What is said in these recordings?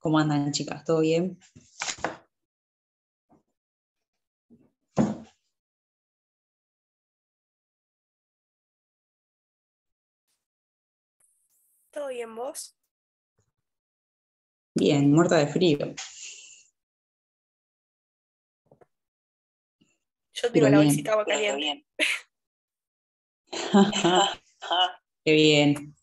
¿Cómo andan, chicas? ¿Todo bien? ¿Todo bien vos? Bien, muerta de frío. Yo te la bolsita agua caliente. Qué bien.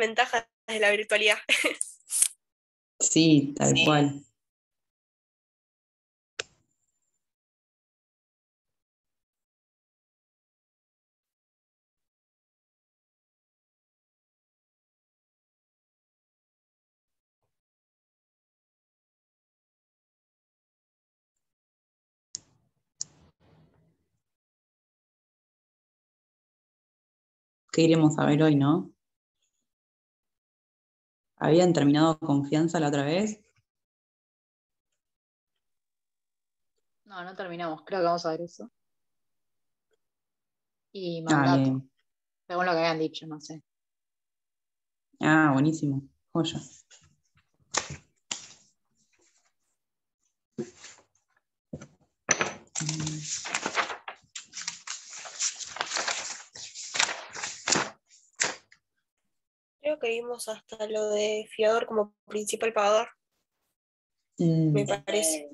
ventajas de la virtualidad. Sí, tal cual. que iremos a ver hoy, ¿no? habían terminado confianza la otra vez. No, no terminamos. Creo que vamos a ver eso. Y ah, mandato. según lo que habían dicho, no sé. Ah, buenísimo. Joya. que vimos hasta lo de fiador como principal pagador. Mm. me parece.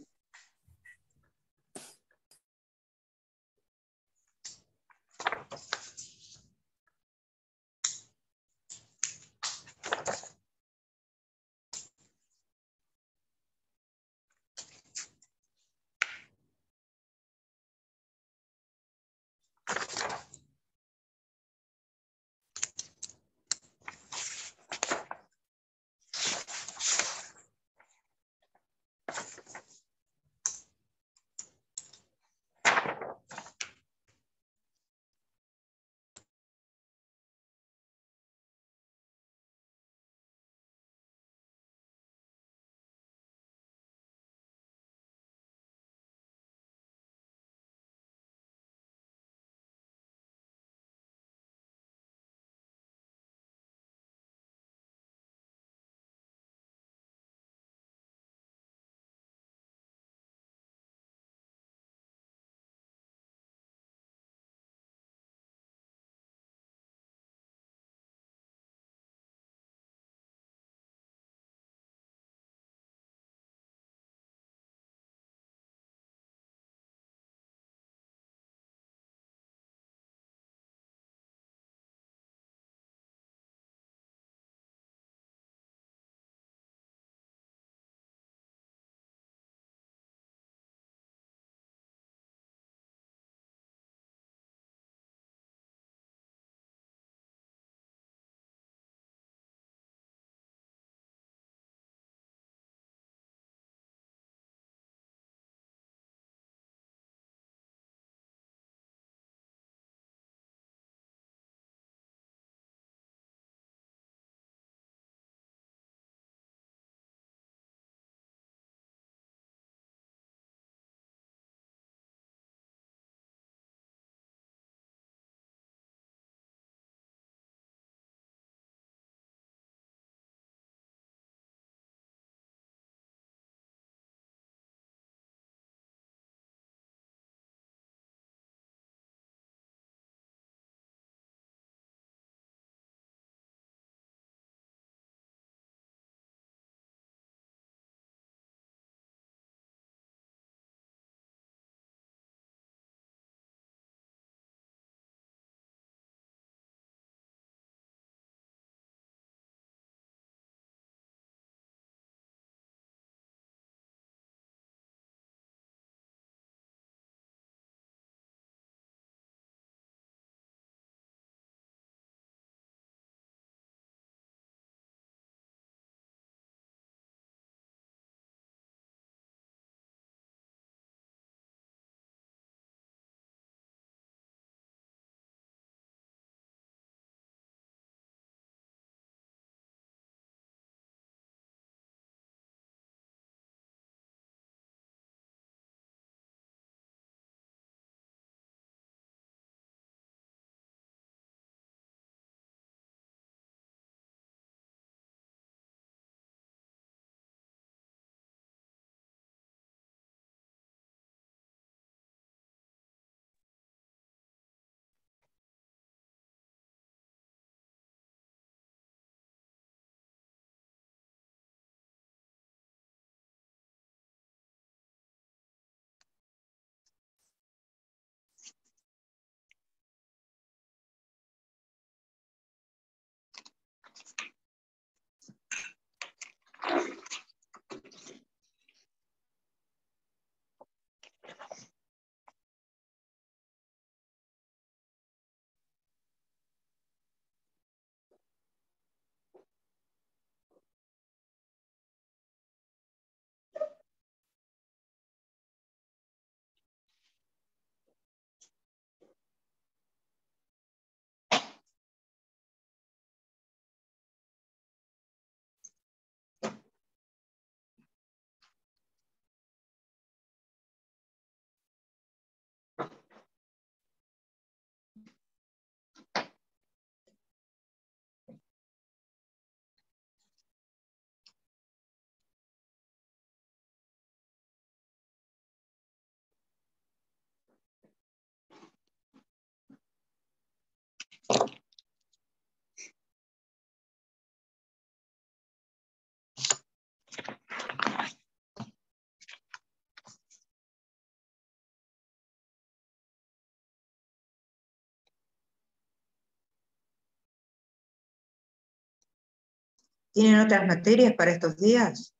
¿Tienen otras materias para estos días?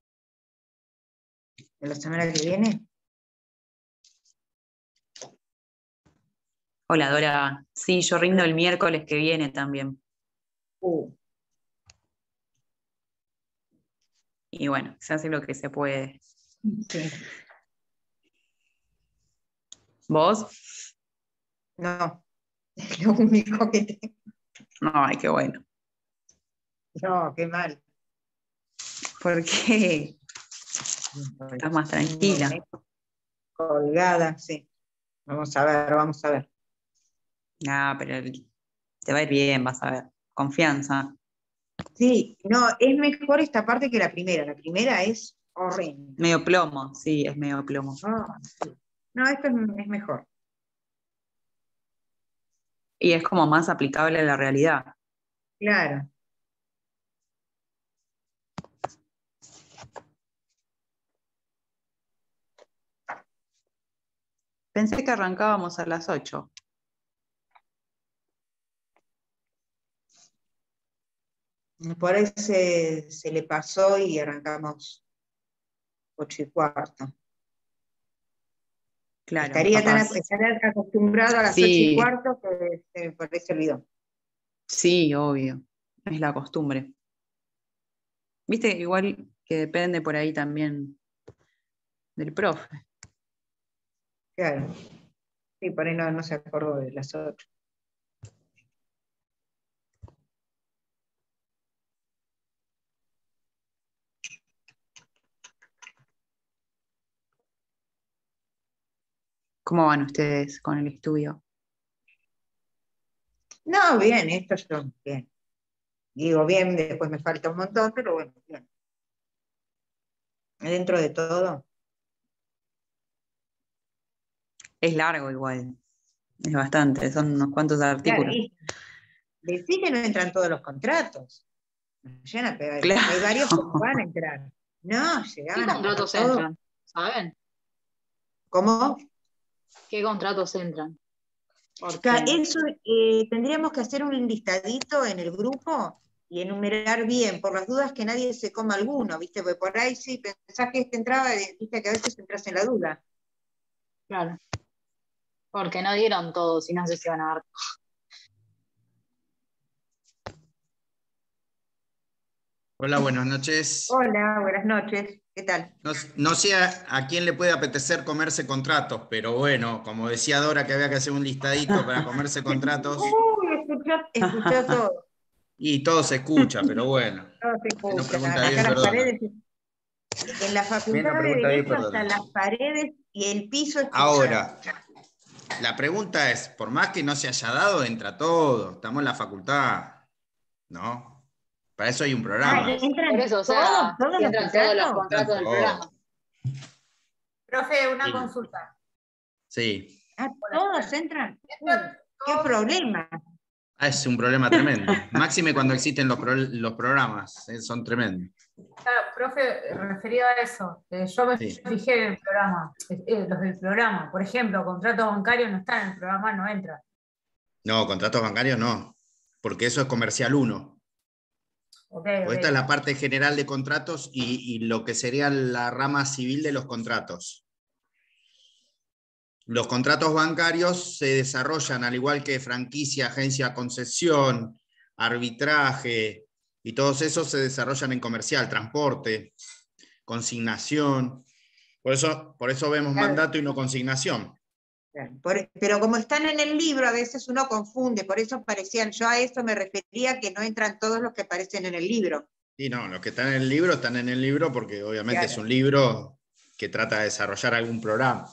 ¿De la semana que viene? Hola, Dora. Sí, yo rindo el miércoles que viene también. Uh. Y bueno, se hace lo que se puede. ¿Vos? No, es lo único que tengo. No, ay, qué bueno. No, qué mal porque estás más tranquila. Colgada, sí. Vamos a ver, vamos a ver. Ah, pero te va a ir bien, vas a ver. Confianza. Sí, no, es mejor esta parte que la primera. La primera es horrible. Medio plomo, sí, es medio plomo. No, esto es, es mejor. Y es como más aplicable a la realidad. Claro. Pensé que arrancábamos a las 8. Por ahí se, le pasó y arrancamos 8 y cuarto. Claro, Estaría tan, acostumbrado a las 8 y cuarto que se olvidó. Sí, obvio. Es la costumbre. Viste, igual que depende por ahí también del profe. Claro. Sí, por ahí no, se acordó de las otras. ¿Cómo van ustedes con el estudio? No, bien, esto yo bien. Digo bien, después me falta un montón, pero bueno, bien. Dentro de todo, es largo igual. Es bastante, son unos cuantos artículos. decís que no entran todos los contratos. Llena, pero hay varios que van a entrar. No, llegaron. ¿Qué contratos entran? ¿Saben? ¿Cómo? ¿Qué contratos entran? Porque... Eso eh, tendríamos que hacer un listadito en el grupo y enumerar bien, por las dudas que nadie se coma alguno, ¿viste? Porque por ahí sí pensás que este entraba, viste que a veces entras en la duda. Claro. Porque no dieron todos? si no sé si van a dar Hola, buenas noches. Hola, buenas noches. ¿Qué tal? No, sé a, quién le puede apetecer comerse contratos, pero bueno, como decía Dora que había que hacer un listadito para comerse contratos. Uy, escuchó, todo. Y todo se escucha, pero bueno. Todo se escucha. en la facultad de Derecho hasta las paredes y el piso. Ahora, la pregunta es, por más que no se haya dado, entra todo, estamos en la facultad, ¿no? Para eso hay un programa. entran eso, todos, entran los todos los contratos del programa. Profe, una consulta. Sí. todos entran. ¿Qué problema? Ah, es un problema tremendo. Máxime cuando existen los, programas, eh, son tremendos. Ah, profe, referido a eso, eh, yo me fijé en el programa, eh, los del programa, por ejemplo, contratos bancarios no están en el programa, no entra. No, contratos bancarios no, porque eso es comercial 1. Esta es la parte general de contratos y, y lo que sería la rama civil de los contratos. Los contratos bancarios se desarrollan al igual que franquicia, agencia, concesión, arbitraje, y todos esos se desarrollan en comercial, transporte, consignación. Por eso, por eso vemos mandato y no consignación. pero como están en el libro, a veces uno confunde, por eso parecían, yo a esto me refería que no entran todos los que aparecen en el libro. Sí, no, los que están en el libro están en el libro porque obviamente es un libro que trata de desarrollar algún programa.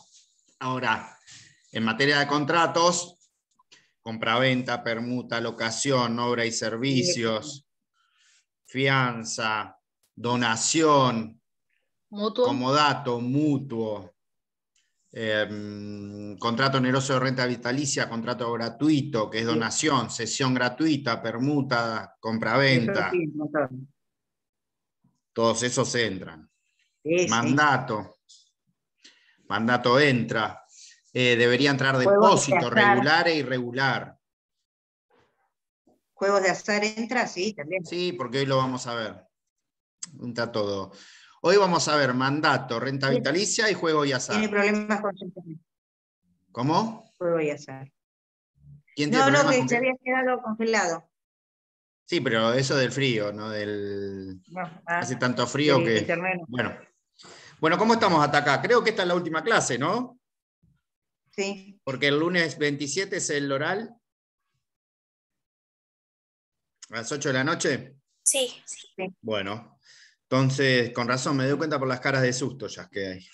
Ahora, en materia de contratos, compraventa, permuta, locación, obra y servicios, fianza, donación, como comodato, mutuo, em, contrato oneroso de renta vitalicia, contrato gratuito, que es donación, sesión gratuita, permuta, compra-venta. Todos esos entran. Mandato. Mandato entra. Eh, debería entrar depósito, regular e irregular juegos de azar entra, sí, también. Sí, porque hoy lo vamos a ver. Junta todo. Hoy vamos a ver mandato, renta vitalicia y juego y azar. Tiene problemas con ¿Cómo? Juego y azar. no, no, que se había quedado congelado. Sí, pero eso del frío, no del. Ah, hace tanto frío que. Bueno. Bueno, ¿cómo estamos hasta acá? Creo que esta es la última clase, ¿no? Sí. Porque el lunes 27 es el oral ¿A las 8 de la noche? Sí. sí. Bueno, entonces, con razón, me doy cuenta por las caras de susto ya que hay.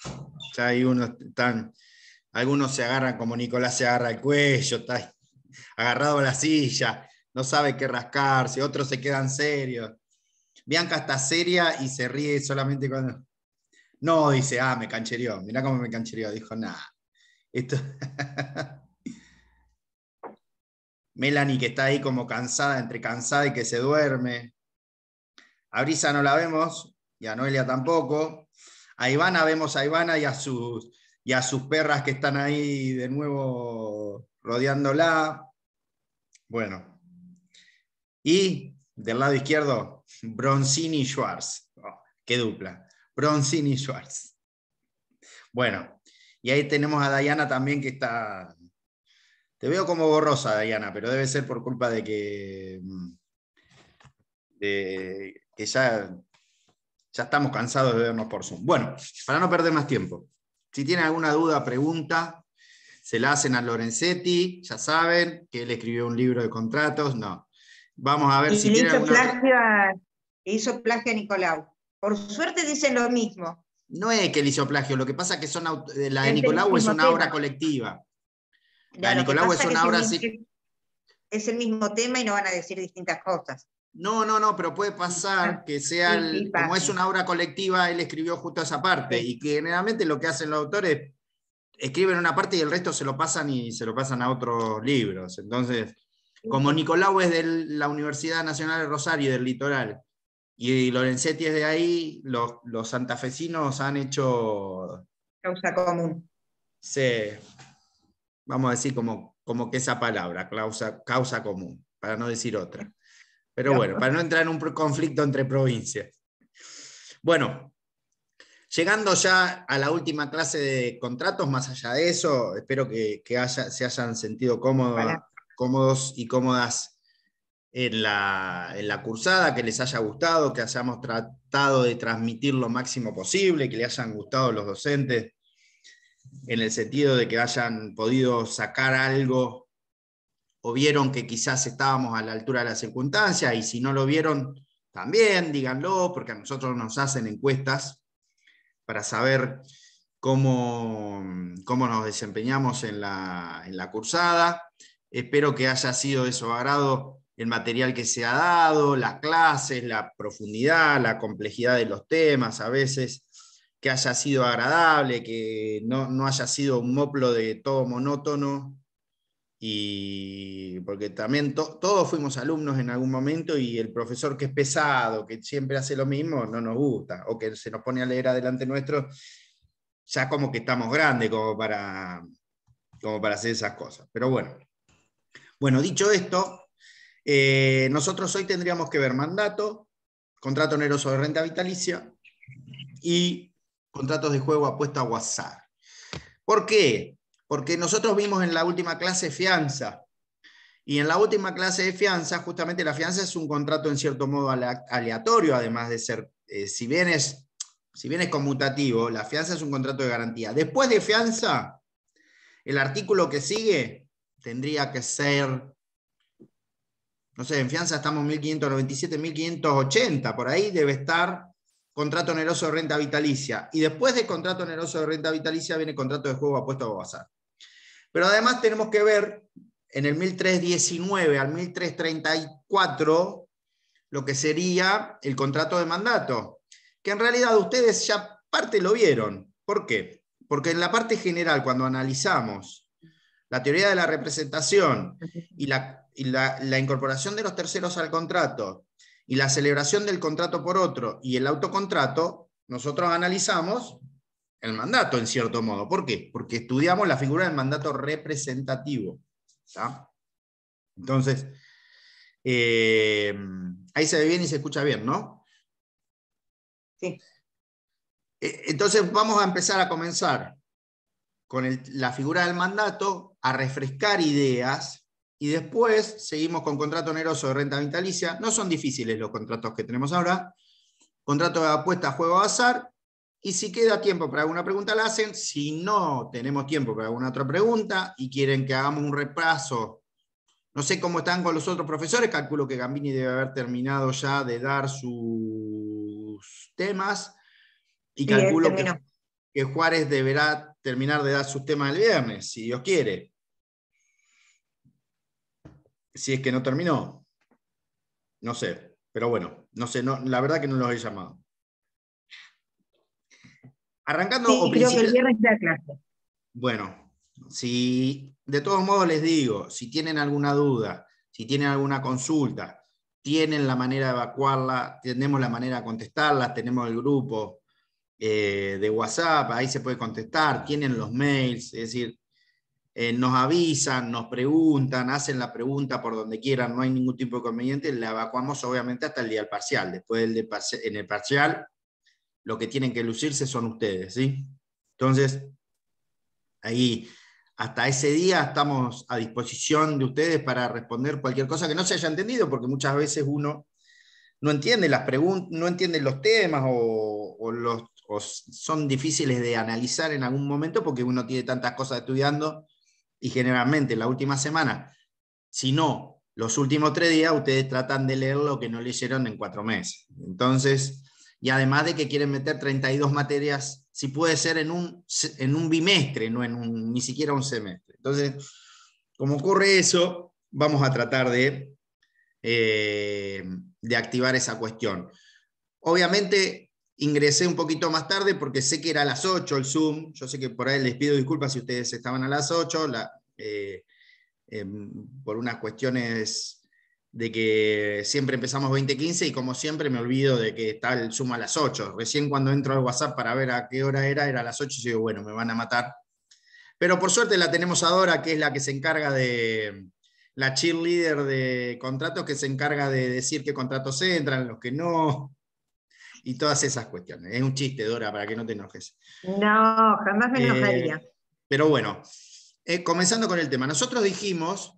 Ya hay unos tan. Algunos se agarran como Nicolás se agarra el cuello, está agarrado a la silla, no sabe qué rascarse, otros se quedan serios. Bianca está seria y se ríe solamente cuando. No, dice, ah, me canchereó. Mirá cómo me canchereó. Dijo, nada. Esto. Melanie que está ahí como cansada, entre cansada y que se duerme. A Brisa no la vemos, y a Noelia tampoco. A Ivana vemos a Ivana y a sus, a sus perras que están ahí de nuevo rodeándola. Bueno. Y del lado izquierdo, Bronzini y Schwartz. Oh, qué dupla. Bronzini y Schwartz. Bueno, y ahí tenemos a Diana también que está te veo como borrosa, Diana, pero debe ser por culpa de que, mm, de, ya, ya estamos cansados de vernos por Zoom. Bueno, para no perder más tiempo, si tienen alguna duda, pregunta, se la hacen a Lorenzetti, ya saben que él escribió un libro de contratos, no. Vamos a ver si tiene alguna... hizo plagio a Nicolau. Por suerte dicen lo mismo. No es que él hizo plagio, lo que pasa es que son, eh, la de Nicolau es una obra colectiva. Nicolau es una obra así. Es el mismo tema y no van a decir distintas cosas. No, no, no, pero puede pasar ah, que sea, como es una obra colectiva, él escribió justo esa parte y que generalmente lo que hacen los autores escriben una parte y el resto se lo pasan y se lo pasan a otros libros. Entonces, como Nicolau es de la Universidad Nacional de Rosario, del litoral, y Lorenzetti es de ahí, los, los santafesinos han hecho... Causa común. Sí, vamos a decir como, como que esa palabra, causa, causa común, para no decir otra. Pero bueno, para no entrar en un conflicto entre provincias. Bueno, llegando ya a la última clase de contratos, más allá de eso, espero que, se hayan sentido cómodos, y cómodas en la, en la, cursada, que les haya gustado, que hayamos tratado de transmitir lo máximo posible, que le hayan gustado los docentes en el sentido de que hayan podido sacar algo o vieron que quizás estábamos a la altura de la circunstancia y si no lo vieron, también díganlo, porque a nosotros nos hacen encuestas para saber cómo, nos desempeñamos en la, en la cursada. Espero que haya sido de su agrado el material que se ha dado, las clases, la profundidad, la complejidad de los temas a veces que haya sido agradable, que no, haya sido un moplo de todo monótono, y porque también todos fuimos alumnos en algún momento y el profesor que es pesado, que siempre hace lo mismo, no nos gusta, o que se nos pone a leer adelante nuestro, ya como que estamos grandes como para, como para hacer esas cosas. Pero bueno, bueno, dicho esto, eh, nosotros hoy tendríamos que ver mandato, contrato oneroso de renta vitalicia y contratos de juego apuesta a WhatsApp. ¿Por qué? Porque nosotros vimos en la última clase fianza. Y en la última clase de fianza, justamente la fianza es un contrato en cierto modo aleatorio, además de ser, eh, si, bien es, si bien es conmutativo, la fianza es un contrato de garantía. Después de fianza, el artículo que sigue tendría que ser, no sé, en fianza estamos 1597, 1580, por ahí debe estar contrato oneroso de renta vitalicia. Y después de contrato oneroso de renta vitalicia viene contrato de juego apuesto a bazar. Pero además tenemos que ver en el 1319 al 1334 lo que sería el contrato de mandato, que en realidad ustedes ya parte lo vieron. ¿Por qué? Porque en la parte general, cuando analizamos la teoría de la representación y la incorporación de los terceros al contrato y la celebración del contrato por otro y el autocontrato, nosotros analizamos el mandato, en cierto modo. ¿Por qué? Porque estudiamos la figura del mandato representativo. Entonces, eh, ahí se ve bien y se escucha bien, ¿no? Sí. E, entonces vamos a empezar a comenzar con la figura del mandato, a refrescar ideas y después seguimos con contrato oneroso de renta vitalicia. No son difíciles los contratos que tenemos ahora. Contrato de apuesta, a juego a azar. Y si queda tiempo para alguna pregunta, la hacen. Si no tenemos tiempo para alguna otra pregunta y quieren que hagamos un repaso, no sé cómo están con los otros profesores. Calculo que Gambini debe haber terminado ya de dar sus temas. Y calculo que Juárez deberá terminar de dar sus temas el viernes, si Dios quiere si es que no terminó. No sé, pero bueno, no sé, no, la verdad que no los he llamado. Arrancando. Sí, Bueno, si de todos modos les digo, si tienen alguna duda, si tienen alguna consulta, tienen la manera de evacuarla, tenemos la manera de contestarlas, tenemos el grupo eh, de WhatsApp, ahí se puede contestar, tienen los mails, es decir, eh, nos avisan, nos preguntan, hacen la pregunta por donde quieran, no hay ningún tipo de conveniente, la evacuamos obviamente hasta el día del parcial. Después en el parcial, lo que tienen que lucirse son ustedes, ¿sí? Entonces, ahí, hasta ese día estamos a disposición de ustedes para responder cualquier cosa que no se haya entendido, porque muchas veces uno no entiende las preguntas, no entiende los temas o, los, o son difíciles de analizar en algún momento porque uno tiene tantas cosas estudiando y generalmente la última semana, si no los últimos tres días, ustedes tratan de leer lo que no leyeron en cuatro meses. Entonces, y además de que quieren meter 32 materias, si puede ser en un, en un bimestre, no en un, ni siquiera un semestre. Entonces, como ocurre eso, vamos a tratar de, eh, de activar esa cuestión. Obviamente, ingresé un poquito más tarde porque sé que era a las 8 el Zoom. Yo sé que por ahí les pido disculpas si ustedes estaban a las 8, eh, em, por unas cuestiones de que siempre empezamos 20.15 y como siempre me olvido de que está el Zoom a las 8. Recién cuando entro al WhatsApp para ver a qué hora era, era a las 8 y digo, bueno, me van a matar. Pero por suerte la tenemos ahora, que es la que se encarga de la cheerleader de contratos, que se encarga de decir qué contratos entran, los que no, y todas esas cuestiones. Es un chiste, Dora, para que no te enojes. No, jamás me eh, enojaría. pero bueno, eh, comenzando con el tema. Nosotros dijimos,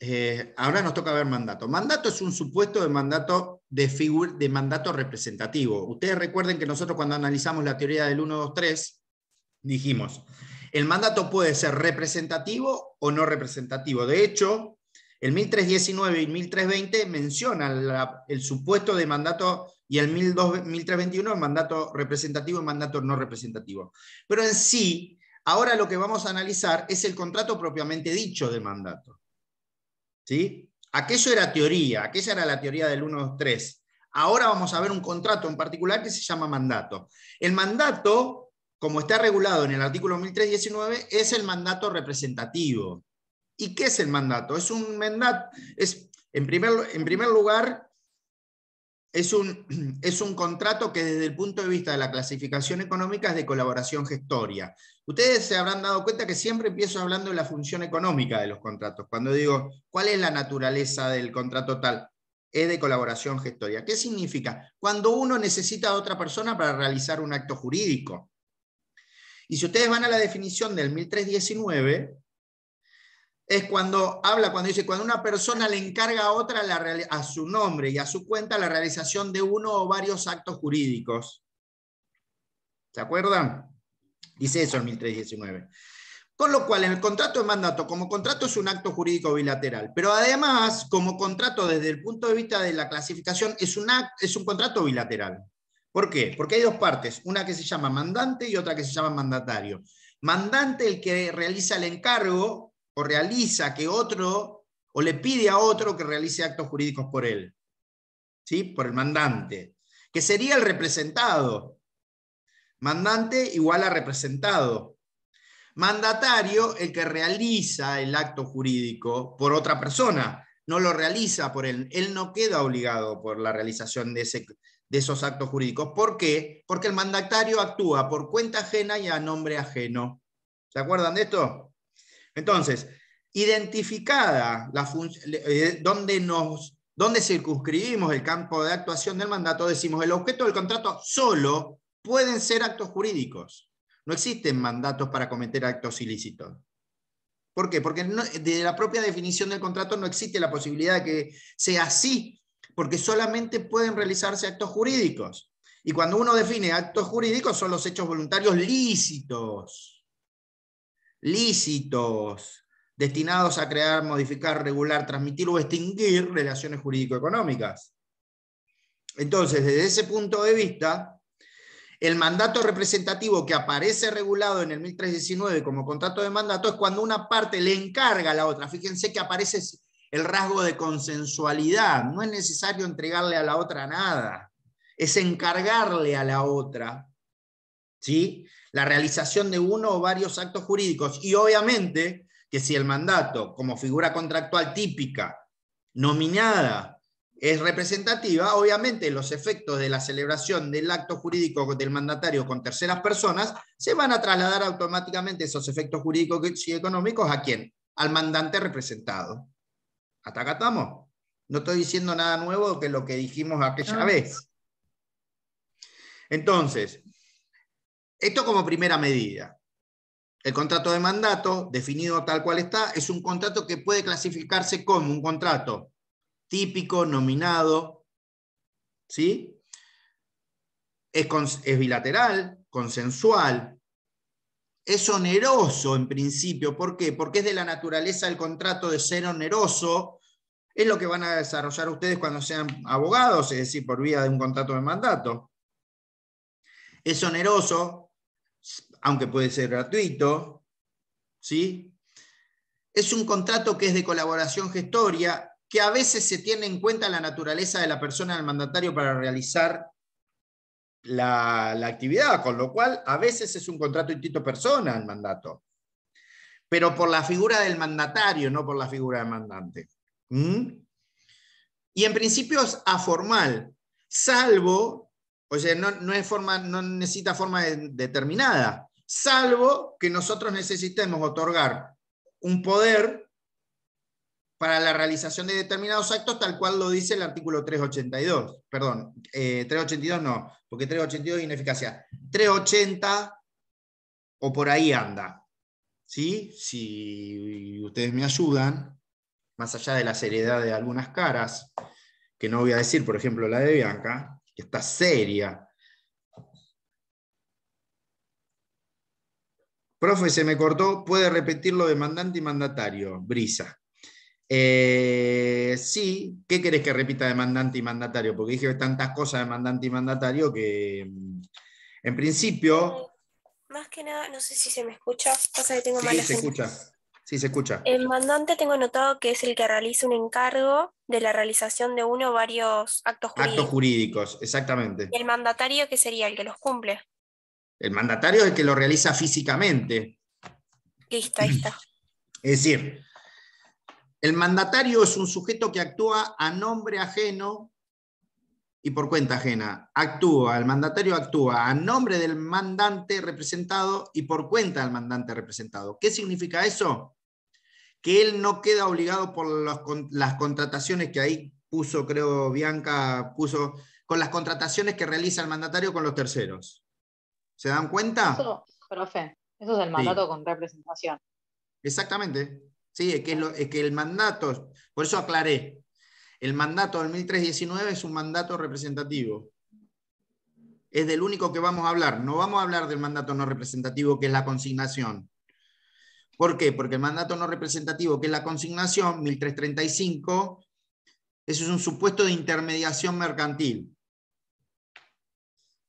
eh, ahora nos toca ver mandato. Mandato es un supuesto de mandato de, de mandato representativo. Ustedes recuerden que nosotros cuando analizamos la teoría del 1, 2, 3, dijimos, el mandato puede ser representativo o no representativo. De hecho, el 1319 y 1320 mencionan el supuesto de mandato y el 1321 el mandato representativo y mandato no representativo. Pero en sí, ahora lo que vamos a analizar es el contrato propiamente dicho de mandato. ¿Sí? Aquello era teoría, aquella era la teoría del 1, Ahora vamos a ver un contrato en particular que se llama mandato. El mandato, como está regulado en el artículo 1319, es el mandato representativo. ¿Y qué es el mandato? Es un mandato, es, en primer, en primer lugar, es un, es un contrato que desde el punto de vista de la clasificación económica es de colaboración gestoria. Ustedes se habrán dado cuenta que siempre empiezo hablando de la función económica de los contratos. Cuando digo, ¿cuál es la naturaleza del contrato tal? Es de colaboración gestoria. ¿Qué significa? Cuando uno necesita a otra persona para realizar un acto jurídico. Y si ustedes van a la definición del 1319, es cuando habla, cuando dice, cuando una persona le encarga a otra la, a su nombre y a su cuenta la realización de uno o varios actos jurídicos. ¿Se acuerdan? Dice eso en 1319. Con lo cual, en el contrato de mandato, como contrato es un acto jurídico bilateral, pero además, como contrato desde el punto de vista de la clasificación, es, es un contrato bilateral. ¿Por qué? Porque hay dos partes, una que se llama mandante y otra que se llama mandatario. Mandante el que realiza el encargo o realiza que otro, o le pide a otro que realice actos jurídicos por él, ¿sí? por el mandante, que sería el representado. Mandante igual a representado. Mandatario, el que realiza el acto jurídico por otra persona, no lo realiza por él. Él no queda obligado por la realización de, ese, de esos actos jurídicos. ¿Por qué? Porque el mandatario actúa por cuenta ajena y a nombre ajeno. ¿Se acuerdan de esto? Entonces, identificada la eh, donde, donde circunscribimos el campo de actuación del mandato, decimos el objeto del contrato solo pueden ser actos jurídicos. No existen mandatos para cometer actos ilícitos. ¿Por qué? Porque desde de la propia definición del contrato no existe la posibilidad de que sea así, porque solamente pueden realizarse actos jurídicos. Y cuando uno define actos jurídicos son los hechos voluntarios lícitos lícitos, destinados a crear, modificar, regular, transmitir o extinguir relaciones jurídico-económicas. Entonces, desde ese punto de vista, el mandato representativo que aparece regulado en el 1319 como contrato de mandato es cuando una parte le encarga a la otra. Fíjense que aparece el rasgo de consensualidad. No es necesario entregarle a la otra nada. Es encargarle a la otra. ¿sí? la realización de uno o varios actos jurídicos. Y obviamente que si el mandato, como figura contractual típica, nominada, es representativa, obviamente los efectos de la celebración del acto jurídico del mandatario con terceras personas se van a trasladar automáticamente esos efectos jurídicos y económicos a quién? Al mandante representado. Hasta acá estamos. No estoy diciendo nada nuevo que lo que dijimos aquella ah. vez. Entonces, esto como primera medida. El contrato de mandato, definido tal cual está, es un contrato que puede clasificarse como un contrato típico, nominado, ¿sí? Es, bilateral, consensual, es oneroso en principio. ¿Por qué? Porque es de la naturaleza del contrato de ser oneroso. Es lo que van a desarrollar ustedes cuando sean abogados, es decir, por vía de un contrato de mandato. Es oneroso, aunque puede ser gratuito, ¿sí? Es un contrato que es de colaboración gestoria, que a veces se tiene en cuenta la naturaleza de la persona del mandatario para realizar la, actividad, con lo cual a veces es un contrato instituto persona el mandato, pero por la figura del mandatario, no por la figura del mandante. Y en principio es formal, salvo o sea, no, es forma, no necesita forma determinada, salvo que nosotros necesitemos otorgar un poder para la realización de determinados actos, tal cual lo dice el artículo 382. Perdón, 382 eh, no, porque 382 es ineficacia. 380 o por ahí anda. ¿Sí? Si ustedes me ayudan, más allá de la seriedad de algunas caras, que no voy a decir, por ejemplo, la de Bianca, está seria. Profe, se me cortó, puede repetir de mandante y mandatario, Brisa. Eh, sí, ¿qué querés que repita demandante y mandatario? Porque dije tantas cosas de mandante y mandatario que mm, en principio... Más que nada, no sé si se me escucha, pasa que tengo sí, se escucha. Sí, se escucha. El mandante tengo notado que es el que realiza un encargo de la realización de uno o varios actos jurídicos. Actos jurídicos, exactamente. ¿Y el mandatario qué sería el que los cumple? El mandatario es el que lo realiza físicamente. Listo, ahí está. Es decir, el mandatario es un sujeto que actúa a nombre ajeno y por cuenta ajena. Actúa, el mandatario actúa a nombre del mandante representado y por cuenta del mandante representado. ¿Qué significa eso? que él no queda obligado por las contrataciones que ahí puso, creo, Bianca, puso con las contrataciones que realiza el mandatario con los terceros. ¿Se dan cuenta? Eso, profe, eso es el mandato con representación. Exactamente. Sí, que, es que el mandato, por eso aclaré, el mandato del 1319 es un mandato representativo. Es del único que vamos a hablar. No vamos a hablar del mandato no representativo, que es la consignación. ¿Por qué? Porque el mandato no representativo, que es la consignación, 1335, eso es un supuesto de intermediación mercantil.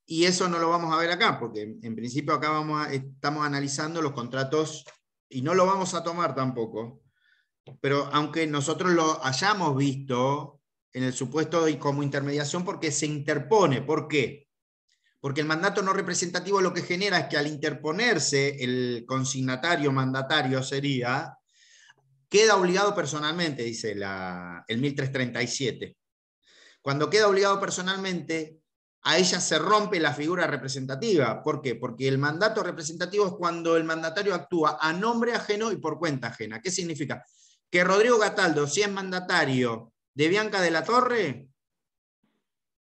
Y eso no lo vamos a ver acá, porque en principio acá vamos estamos analizando los contratos y no lo vamos a tomar tampoco. Pero aunque nosotros lo hayamos visto en el supuesto y como intermediación, porque se interpone. ¿Por qué? porque el mandato no representativo lo que genera es que al interponerse el consignatario mandatario sería, queda obligado personalmente, dice la, el 1337. Cuando queda obligado personalmente, a ella se rompe la figura representativa. ¿Por qué? Porque el mandato representativo es cuando el mandatario actúa a nombre ajeno y por cuenta ajena. ¿Qué significa? Que Rodrigo Gataldo, si es mandatario de Bianca de la Torre,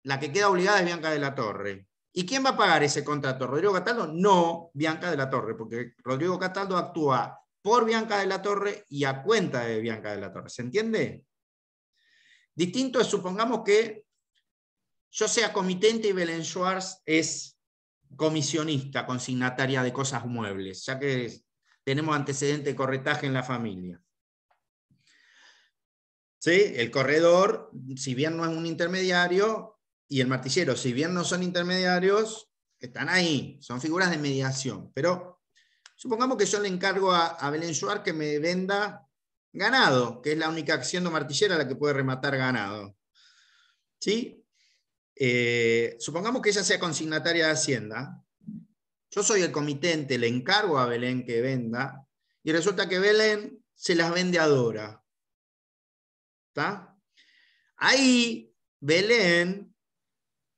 la que queda obligada es Bianca de la Torre. ¿Y quién va a pagar ese contrato? ¿Rodrigo Cataldo? No, Bianca de la Torre, porque Rodrigo Cataldo actúa por Bianca de la Torre y a cuenta de Bianca de la Torre. ¿Se entiende? Distinto es, supongamos que yo sea comitente y Belén Schwartz es comisionista, consignataria de cosas muebles, ya que tenemos antecedente de corretaje en la familia. El corredor, si bien no es un intermediario, y el martillero, si bien no son intermediarios, están ahí, son figuras de mediación. Pero supongamos que yo le encargo a, Belén Suar que me venda ganado, que es la única acción de martillera la que puede rematar ganado. ¿Sí? Eh, supongamos que ella sea consignataria de Hacienda. Yo soy el comitente, le encargo a Belén que venda, y resulta que Belén se las vende a Dora. ¿Está? Ahí Belén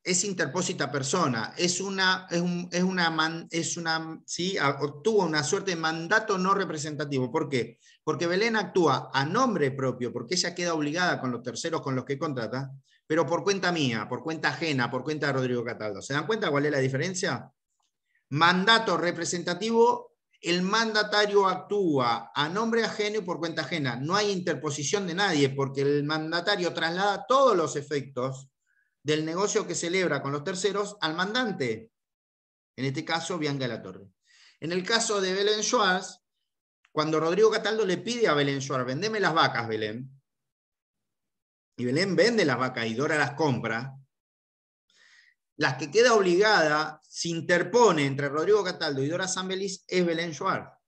es interpósita persona, es una, es, un, es una, es una ¿sí? obtuvo una suerte de mandato no representativo. ¿Por qué? Porque Belén actúa a nombre propio, porque ella queda obligada con los terceros con los que contrata, pero por cuenta mía, por cuenta ajena, por cuenta de Rodrigo Cataldo. ¿Se dan cuenta cuál es la diferencia? Mandato representativo, el mandatario actúa a nombre ajeno y por cuenta ajena. No hay interposición de nadie, porque el mandatario traslada todos los efectos del negocio que celebra con los terceros al mandante, en este caso Bianca de la Torre. En el caso de Belén Schwartz, cuando Rodrigo Cataldo le pide a Belén Schwartz, vendeme las vacas, Belén, y Belén vende las vacas y Dora las compra, las que queda obligada, se interpone entre Rodrigo Cataldo y Dora Zambelis, es Belén Schwartz.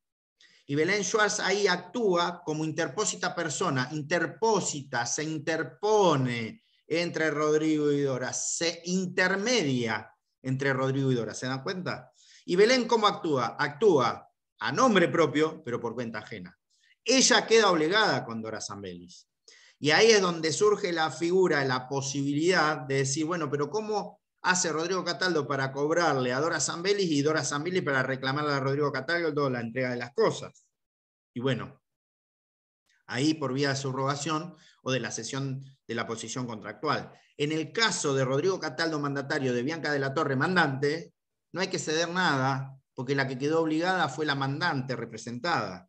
Y Belén Schwartz ahí actúa como interpósita persona, interpósita, se interpone entre Rodrigo y Dora. Se intermedia entre Rodrigo y Dora. ¿Se dan cuenta? ¿Y Belén cómo actúa? Actúa a nombre propio, pero por cuenta ajena. Ella queda obligada con Dora Zambelis. Y ahí es donde surge la figura, la posibilidad de decir, bueno, pero ¿cómo hace Rodrigo Cataldo para cobrarle a Dora Zambelis y Dora Zambelis para reclamarle a Rodrigo Cataldo la entrega de las cosas? Y bueno, ahí por vía de subrogación o de la sesión de la posición contractual. En el caso de Rodrigo Cataldo, mandatario de Bianca de la Torre, mandante, no hay que ceder nada, porque la que quedó obligada fue la mandante representada.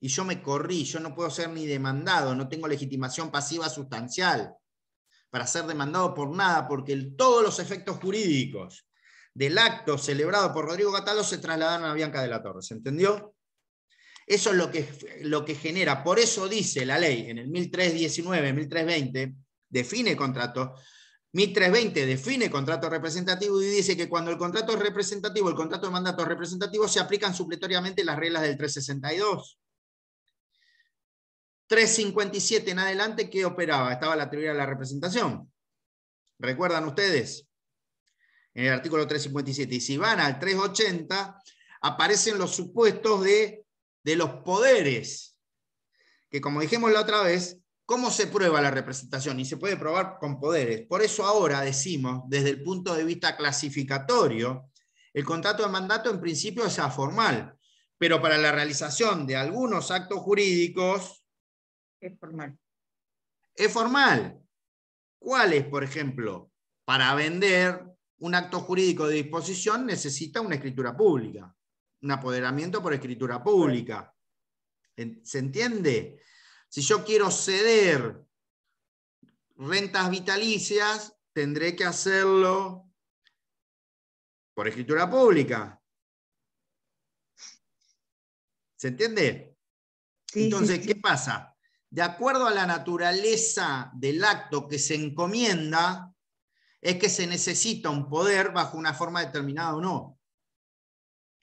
Y yo me corrí, yo no puedo ser ni demandado, no tengo legitimación pasiva sustancial para ser demandado por nada, porque todos los efectos jurídicos del acto celebrado por Rodrigo Cataldo se trasladaron a Bianca de la Torre. ¿Se entendió? Eso es lo que, lo que genera. Por eso dice la ley en el 1319, 1320, define contrato. 1320 define contrato representativo y dice que cuando el contrato es representativo, el contrato de mandato representativo, se aplican supletoriamente las reglas del 362. 357 en adelante, ¿qué operaba? Estaba la teoría de la representación. ¿Recuerdan ustedes? En el artículo 357. Y si van al 380, aparecen los supuestos de de los poderes, que como dijimos la otra vez, ¿cómo se prueba la representación? Y se puede probar con poderes. Por eso ahora decimos, desde el punto de vista clasificatorio, el contrato de mandato en principio es formal pero para la realización de algunos actos jurídicos... Es formal. Es formal. ¿Cuáles, por ejemplo? Para vender un acto jurídico de disposición necesita una escritura pública un apoderamiento por escritura pública. ¿Se entiende? Si yo quiero ceder rentas vitalicias, tendré que hacerlo por escritura pública. ¿Se entiende? Entonces, ¿qué pasa? De acuerdo a la naturaleza del acto que se encomienda, es que se necesita un poder bajo una forma determinada o no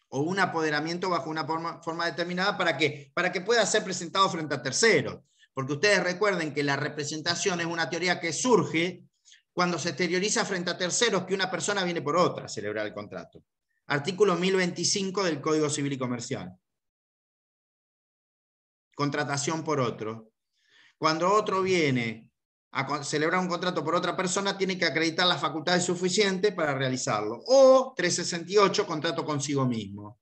o un apoderamiento bajo una forma, determinada para que, para que pueda ser presentado frente a terceros. Porque ustedes recuerden que la representación es una teoría que surge cuando se exterioriza frente a terceros que una persona viene por otra a celebrar el contrato. Artículo 1025 del Código Civil y Comercial. Contratación por otro. Cuando otro viene a celebrar un contrato por otra persona, tiene que acreditar las facultades suficientes para realizarlo. O 368, contrato consigo mismo.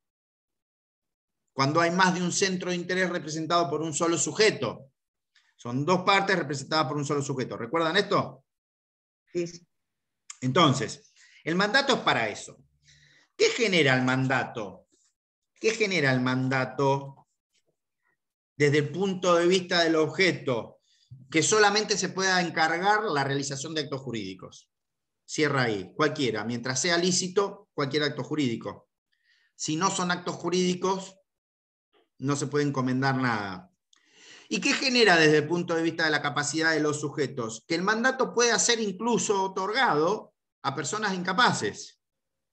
Cuando hay más de un centro de interés representado por un solo sujeto. Son dos partes representadas por un solo sujeto. ¿Recuerdan esto? Sí. Entonces, el mandato es para eso. ¿Qué genera el mandato? ¿Qué genera el mandato desde el punto de vista del objeto? que solamente se pueda encargar la realización de actos jurídicos. Cierra ahí, cualquiera, mientras sea lícito, cualquier acto jurídico. Si no son actos jurídicos, no se puede encomendar nada. ¿Y qué genera desde el punto de vista de la capacidad de los sujetos? Que el mandato pueda ser incluso otorgado a personas incapaces.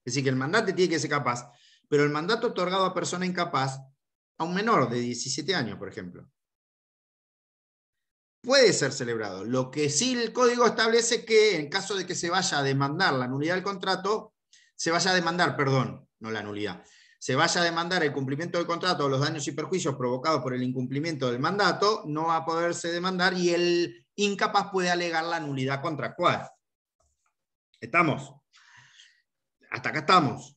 Es decir, que el mandato tiene que ser capaz, pero el mandato otorgado a persona incapaz a un menor de 17 años, por ejemplo puede ser celebrado. Lo que sí el código establece que en caso de que se vaya a demandar la nulidad del contrato, se vaya a demandar, perdón, no la nulidad, se vaya a demandar el cumplimiento del contrato o los daños y perjuicios provocados por el incumplimiento del mandato, no va a poderse demandar y el incapaz puede alegar la nulidad contractual. ¿Estamos? Hasta acá estamos.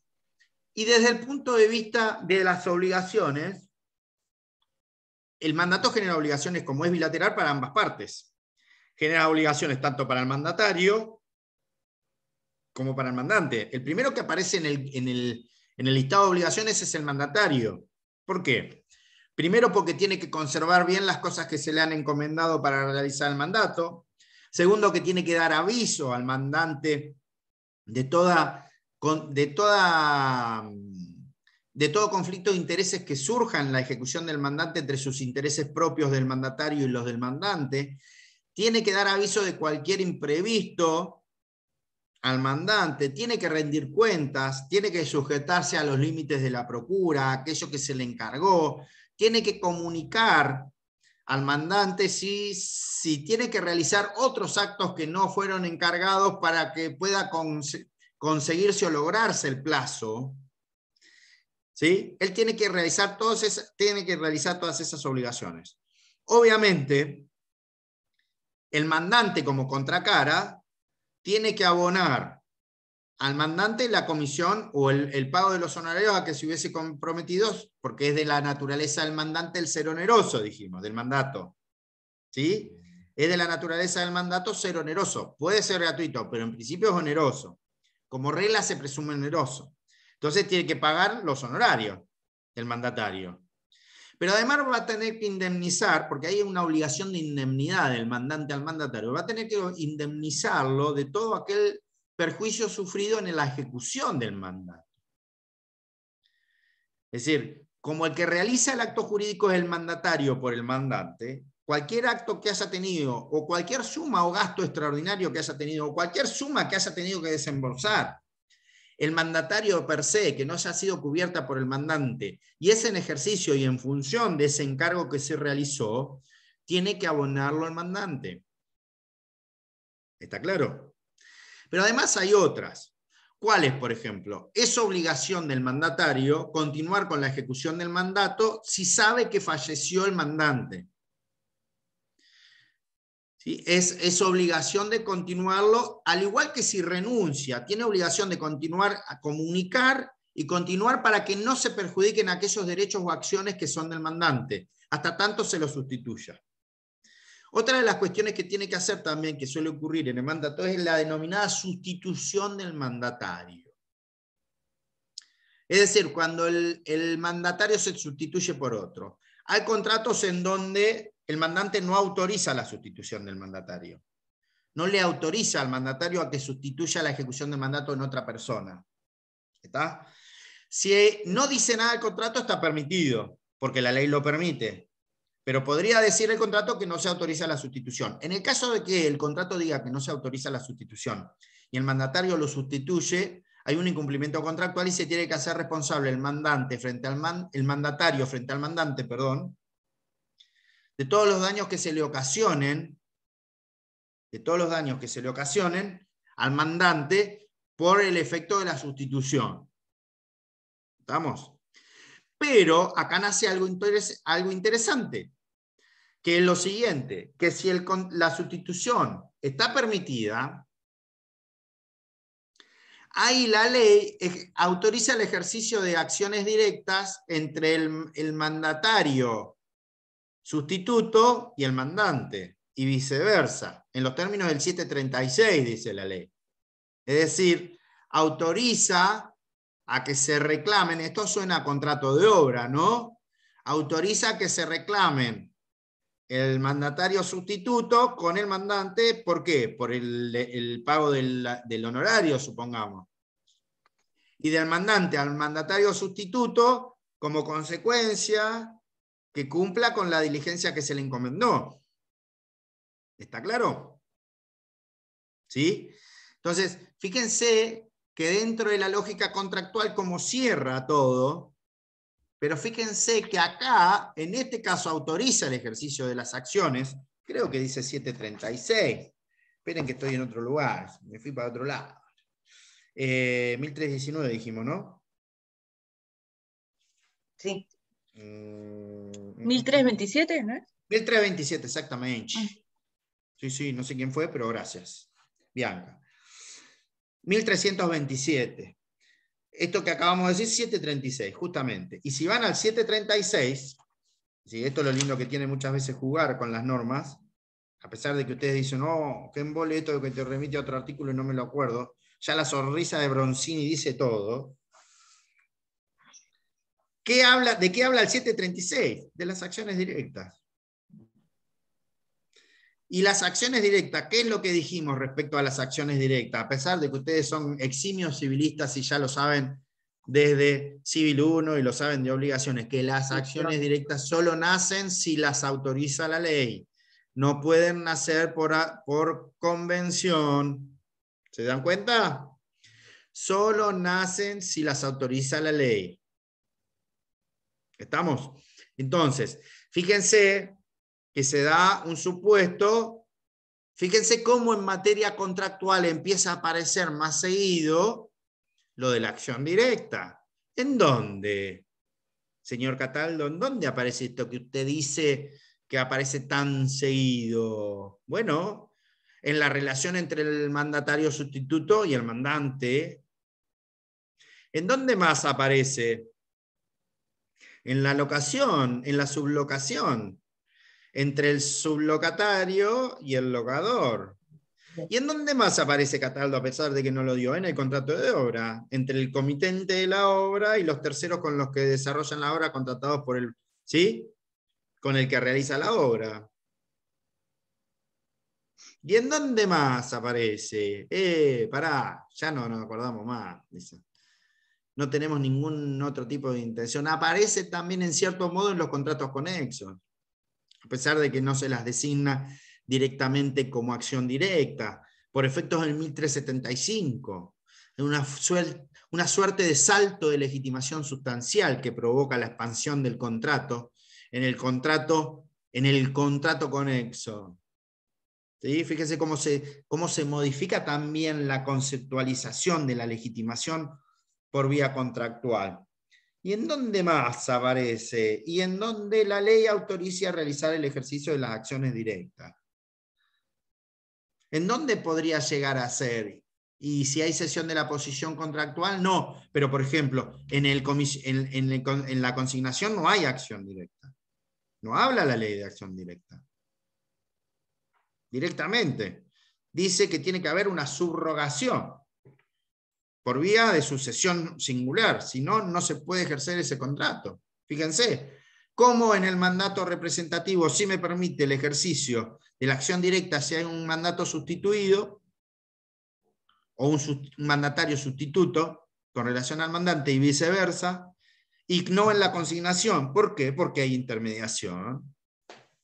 Y desde el punto de vista de las obligaciones, el mandato genera obligaciones como es bilateral para ambas partes. Genera obligaciones tanto para el mandatario como para el mandante. El primero que aparece en el, en el, listado de obligaciones es el mandatario. ¿Por qué? Primero porque tiene que conservar bien las cosas que se le han encomendado para realizar el mandato. Segundo que tiene que dar aviso al mandante de toda, de toda de todo conflicto de intereses que surja en la ejecución del mandante entre sus intereses propios del mandatario y los del mandante, tiene que dar aviso de cualquier imprevisto al mandante, tiene que rendir cuentas, tiene que sujetarse a los límites de la procura, aquello que se le encargó, tiene que comunicar al mandante si, si tiene que realizar otros actos que no fueron encargados para que pueda conseguirse o lograrse el plazo él tiene que realizar, todas tiene que realizar todas esas obligaciones. Obviamente, el mandante como contracara tiene que abonar al mandante la comisión o el, pago de los honorarios a que se hubiese comprometido, porque es de la naturaleza del mandante el ser oneroso, dijimos, del mandato. ¿Sí? Es de la naturaleza del mandato ser oneroso. Puede ser gratuito, pero en principio es oneroso. Como regla se presume oneroso. Entonces tiene que pagar los honorarios del mandatario. Pero además va a tener que indemnizar, porque hay una obligación de indemnidad del mandante al mandatario, va a tener que indemnizarlo de todo aquel perjuicio sufrido en la ejecución del mandato. Es decir, como el que realiza el acto jurídico es el mandatario por el mandante, cualquier acto que haya tenido o cualquier suma o gasto extraordinario que haya tenido o cualquier suma que haya tenido que desembolsar el mandatario per se, que no haya sido cubierta por el mandante, y es en ejercicio y en función de ese encargo que se realizó, tiene que abonarlo al mandante. ¿Está claro? Pero además hay otras. ¿Cuáles, por ejemplo? Es obligación del mandatario continuar con la ejecución del mandato si sabe que falleció el mandante. Es, obligación de continuarlo, al igual que si renuncia, tiene obligación de continuar a comunicar y continuar para que no se perjudiquen aquellos derechos o acciones que son del mandante, hasta tanto se lo sustituya. Otra de las cuestiones que tiene que hacer también, que suele ocurrir en el mandato, es la denominada sustitución del mandatario. Es decir, cuando el mandatario se sustituye por otro. Hay contratos en donde el mandante no autoriza la sustitución del mandatario. No le autoriza al mandatario a que sustituya la ejecución del mandato en otra persona. ¿Está? Si eh, no dice nada el contrato, está permitido, porque la ley lo permite. Pero podría decir el contrato que no se autoriza la sustitución. En el caso de que el contrato diga que no se autoriza la sustitución y el mandatario lo sustituye, hay un incumplimiento contractual y se tiene que hacer responsable el mandante frente al el mandatario frente al mandante, perdón, de todos los daños que se le ocasionen, de todos los daños que se le ocasionen al mandante por el efecto de la sustitución. ¿Estamos? Pero acá nace algo, algo interesante, que es lo siguiente, que si la sustitución está permitida, ahí la ley autoriza el ejercicio de acciones directas entre el, el mandatario sustituto y el mandante, y viceversa, en los términos del 736, dice la ley. Es decir, autoriza a que se reclamen, esto suena a contrato de obra, ¿no? Autoriza a que se reclamen el mandatario sustituto con el mandante, ¿por qué? Por el, pago del honorario, supongamos. Y del mandante al mandatario sustituto, como consecuencia, que cumpla con la diligencia que se le encomendó. ¿Está claro? ¿Sí? Entonces, fíjense que dentro de la lógica contractual, como cierra todo, pero fíjense que acá, en este caso, autoriza el ejercicio de las acciones, creo que dice 736. Esperen que estoy en otro lugar, me fui para otro lado. 1319 eh, dijimos, ¿no? Sí. Mm, 1327, ¿no? es? 1327, exactamente. Ah. Sí, sí, no sé quién fue, pero gracias. Bianca. 1327. Esto que acabamos de decir, 736, justamente. Y si van al 736, Sí, esto es lo lindo que tiene muchas veces jugar con las normas, a pesar de que ustedes dicen, no, oh, qué embole que te remite a otro artículo y no me lo acuerdo. Ya la sonrisa de Bronzini dice todo habla, ¿De qué habla el 736? De las acciones directas. Y las acciones directas, ¿qué es lo que dijimos respecto a las acciones directas? A pesar de que ustedes son eximios civilistas y ya lo saben desde Civil 1 y lo saben de obligaciones, que las acciones directas solo nacen si las autoriza la ley. No pueden nacer por, por convención. ¿Se dan cuenta? Solo nacen si las autoriza la ley. ¿Estamos? Entonces, fíjense que se da un supuesto, fíjense cómo en materia contractual empieza a aparecer más seguido lo de la acción directa. ¿En dónde, señor Cataldo, en dónde aparece esto que usted dice que aparece tan seguido? Bueno, en la relación entre el mandatario sustituto y el mandante. ¿En dónde más aparece? en la locación, en la sublocación, entre el sublocatario y el locador. ¿Y en dónde más aparece Cataldo a pesar de que no lo dio? En el contrato de obra, entre el comitente de la obra y los terceros con los que desarrollan la obra contratados por el, ¿sí? Con el que realiza la obra. ¿Y en dónde más aparece? Eh, pará, ya no nos acordamos más, dice no tenemos ningún otro tipo de intención. Aparece también en cierto modo en los contratos con conexos, a pesar de que no se las designa directamente como acción directa, por efectos del 1375, una, una suerte de salto de legitimación sustancial que provoca la expansión del contrato en el contrato, en el contrato conexo. Fíjense cómo se, cómo se modifica también la conceptualización de la legitimación por vía contractual. ¿Y en dónde más aparece? Y en dónde la ley autoriza a realizar el ejercicio de las acciones directas. ¿En dónde podría llegar a ser? Y si hay cesión de la posición contractual, no. Pero, por ejemplo, en, en la consignación no hay acción directa. No habla la ley de acción directa. Directamente. Dice que tiene que haber una subrogación por vía de sucesión singular, si no, no se puede ejercer ese contrato. Fíjense, cómo en el mandato representativo sí me permite el ejercicio de la acción directa si hay un mandato sustituido o un, mandatario sustituto con relación al mandante y viceversa, y no en la consignación. ¿Por qué? Porque hay intermediación,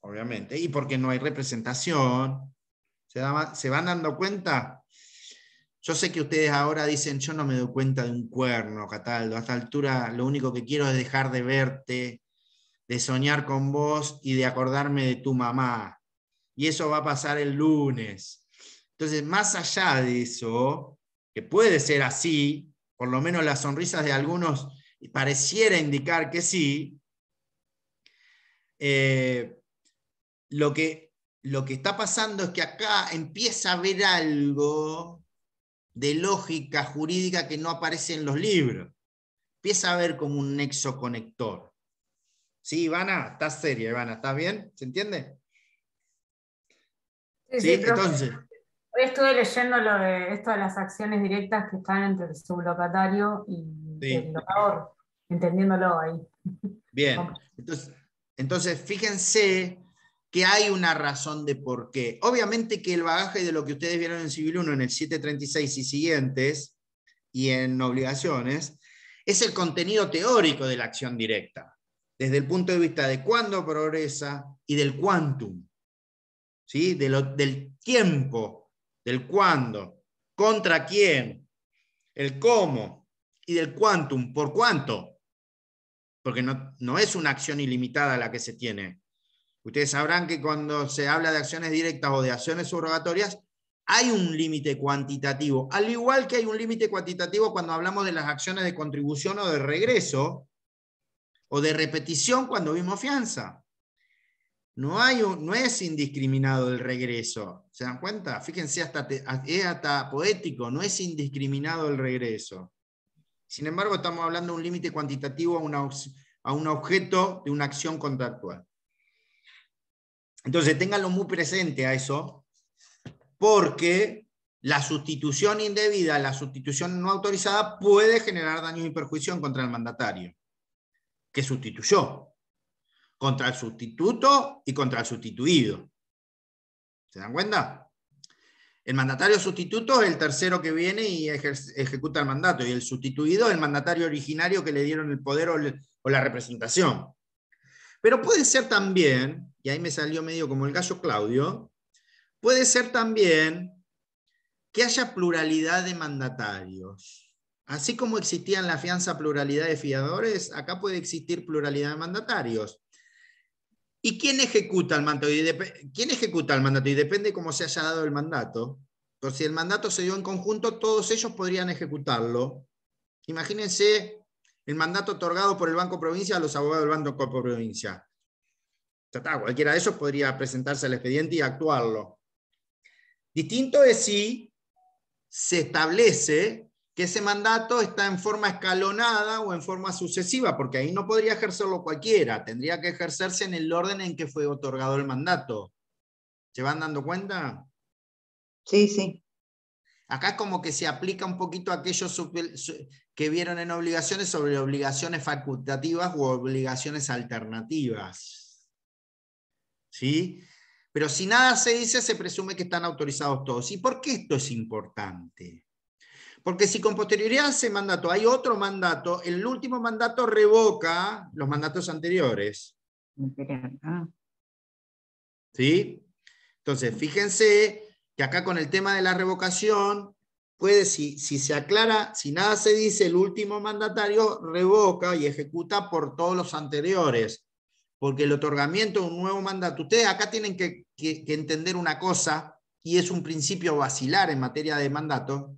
obviamente, y porque no hay representación. ¿Se, ¿se van dando cuenta? Yo sé que ustedes ahora dicen, yo no me doy cuenta de un cuerno, Cataldo. A esta altura lo único que quiero es dejar de verte, de soñar con vos y de acordarme de tu mamá. Y eso va a pasar el lunes. Entonces, más allá de eso, que puede ser así, por lo menos las sonrisas de algunos pareciera indicar que sí, eh, lo, que, lo que está pasando es que acá empieza a haber algo de lógica jurídica que no aparece en los libros. Empieza a ver como un nexo conector. ¿Sí, Ivana? Estás seria, Ivana. ¿Estás bien? ¿Se entiende? Sí, entonces. Hoy estuve leyendo de esto de las acciones directas que están entre el sublocatario y el locador, entendiéndolo ahí. Bien, entonces, entonces fíjense que hay una razón de por qué. Obviamente que el bagaje de lo que ustedes vieron en Civil 1, en el 736 y siguientes, y en obligaciones, es el contenido teórico de la acción directa, desde el punto de vista de cuándo progresa y del quantum, ¿sí? del tiempo, del cuándo, contra quién, el cómo y del quantum, por cuánto, porque no, no es una acción ilimitada la que se tiene, Ustedes sabrán que cuando se habla de acciones directas o de acciones subrogatorias, hay un límite cuantitativo, al igual que hay un límite cuantitativo cuando hablamos de las acciones de contribución o de regreso, o de repetición cuando vimos fianza. No, hay no es indiscriminado el regreso. ¿Se dan cuenta? Fíjense, hasta es hasta poético, no es indiscriminado el regreso. Sin embargo, estamos hablando de un límite cuantitativo a, a un objeto de una acción contractual. Entonces, ténganlo muy presente a eso, porque la sustitución indebida, la sustitución no autorizada puede generar daños y perjuicio contra el mandatario que sustituyó, contra el sustituto y contra el sustituido. ¿Se dan cuenta? El mandatario sustituto es el tercero que viene y ejecuta el mandato, y el sustituido es el mandatario originario que le dieron el poder o la representación. Pero puede ser también, y ahí me salió medio como el gallo Claudio, puede ser también que haya pluralidad de mandatarios. Así como existía en la fianza pluralidad de fiadores, acá puede existir pluralidad de mandatarios. ¿Y quién ejecuta el mandato? Y ¿Quién ejecuta mandato? Y depende cómo se haya dado el mandato. Por si el mandato se dio en conjunto, todos ellos podrían ejecutarlo. Imagínense el mandato otorgado por el Banco Provincia a los abogados del Banco Provincia. cualquiera de ellos podría presentarse al expediente y actuarlo. Distinto es si se establece que ese mandato está en forma escalonada o en forma sucesiva, porque ahí no podría ejercerlo cualquiera, tendría que ejercerse en el orden en que fue otorgado el mandato. ¿Se van dando cuenta? Sí, sí. Acá es como que se aplica un poquito a aquellos que vieron en obligaciones sobre obligaciones facultativas u obligaciones alternativas. ¿Sí? Pero si nada se dice, se presume que están autorizados todos. ¿Y por qué esto es importante? Porque si con posterioridad ese mandato hay otro mandato, el último mandato revoca los mandatos anteriores. Ah. ¿Sí? Entonces, fíjense acá con el tema de la revocación, puede, si, se aclara, si nada se dice, el último mandatario revoca y ejecuta por todos los anteriores, porque el otorgamiento de un nuevo mandato, ustedes acá tienen que, que entender una cosa, y es un principio vacilar en materia de mandato,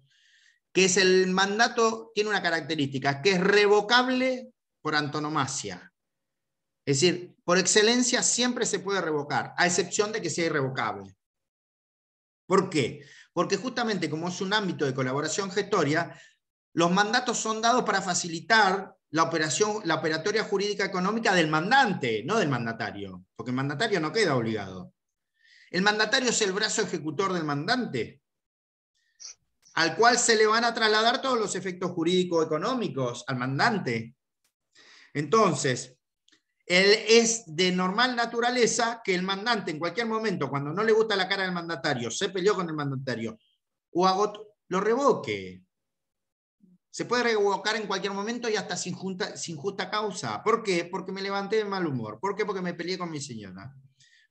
que es el mandato, tiene una característica, que es revocable por antonomasia. Es decir, por excelencia siempre se puede revocar, a excepción de que sea irrevocable. ¿Por qué? Porque justamente como es un ámbito de colaboración gestoria, los mandatos son dados para facilitar la, operación, la operatoria jurídica económica del mandante, no del mandatario, porque el mandatario no queda obligado. El mandatario es el brazo ejecutor del mandante, al cual se le van a trasladar todos los efectos jurídicos económicos al mandante. Entonces, es de normal naturaleza que el mandante en cualquier momento, cuando no le gusta la cara del mandatario, se peleó con el mandatario o agotó, lo revoque. Se puede revocar en cualquier momento y hasta sin, sin justa causa. ¿Por qué? Porque me levanté de mal humor. ¿Por qué? Porque me peleé con mi señora.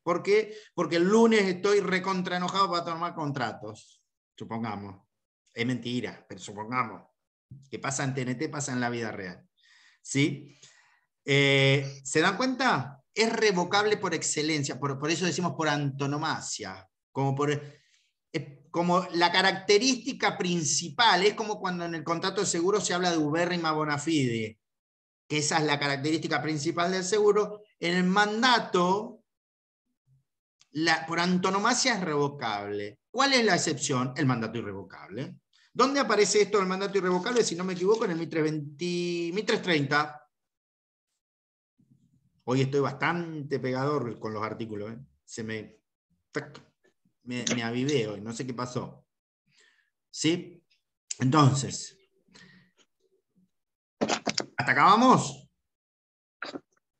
¿Por qué? Porque el lunes estoy recontra enojado para tomar contratos. Supongamos. Es mentira, pero supongamos. Que pasa en TNT, pasa en la vida real. ¿Sí? Eh, ¿Se dan cuenta? Es revocable por excelencia, por, eso decimos por antonomasia, como por como la característica principal, es como cuando en el contrato de seguro se habla de uberrima bona fide, que esa es la característica principal del seguro, en el mandato, por antonomasia es revocable. ¿Cuál es la excepción? El mandato irrevocable. ¿Dónde aparece esto del mandato irrevocable? Si no me equivoco, en el 1320, 1330. Hoy estoy bastante pegador con los artículos. ¿eh? Se me, me, me avivé hoy, no sé qué pasó. ¿Sí? Entonces, ¿hasta acá vamos?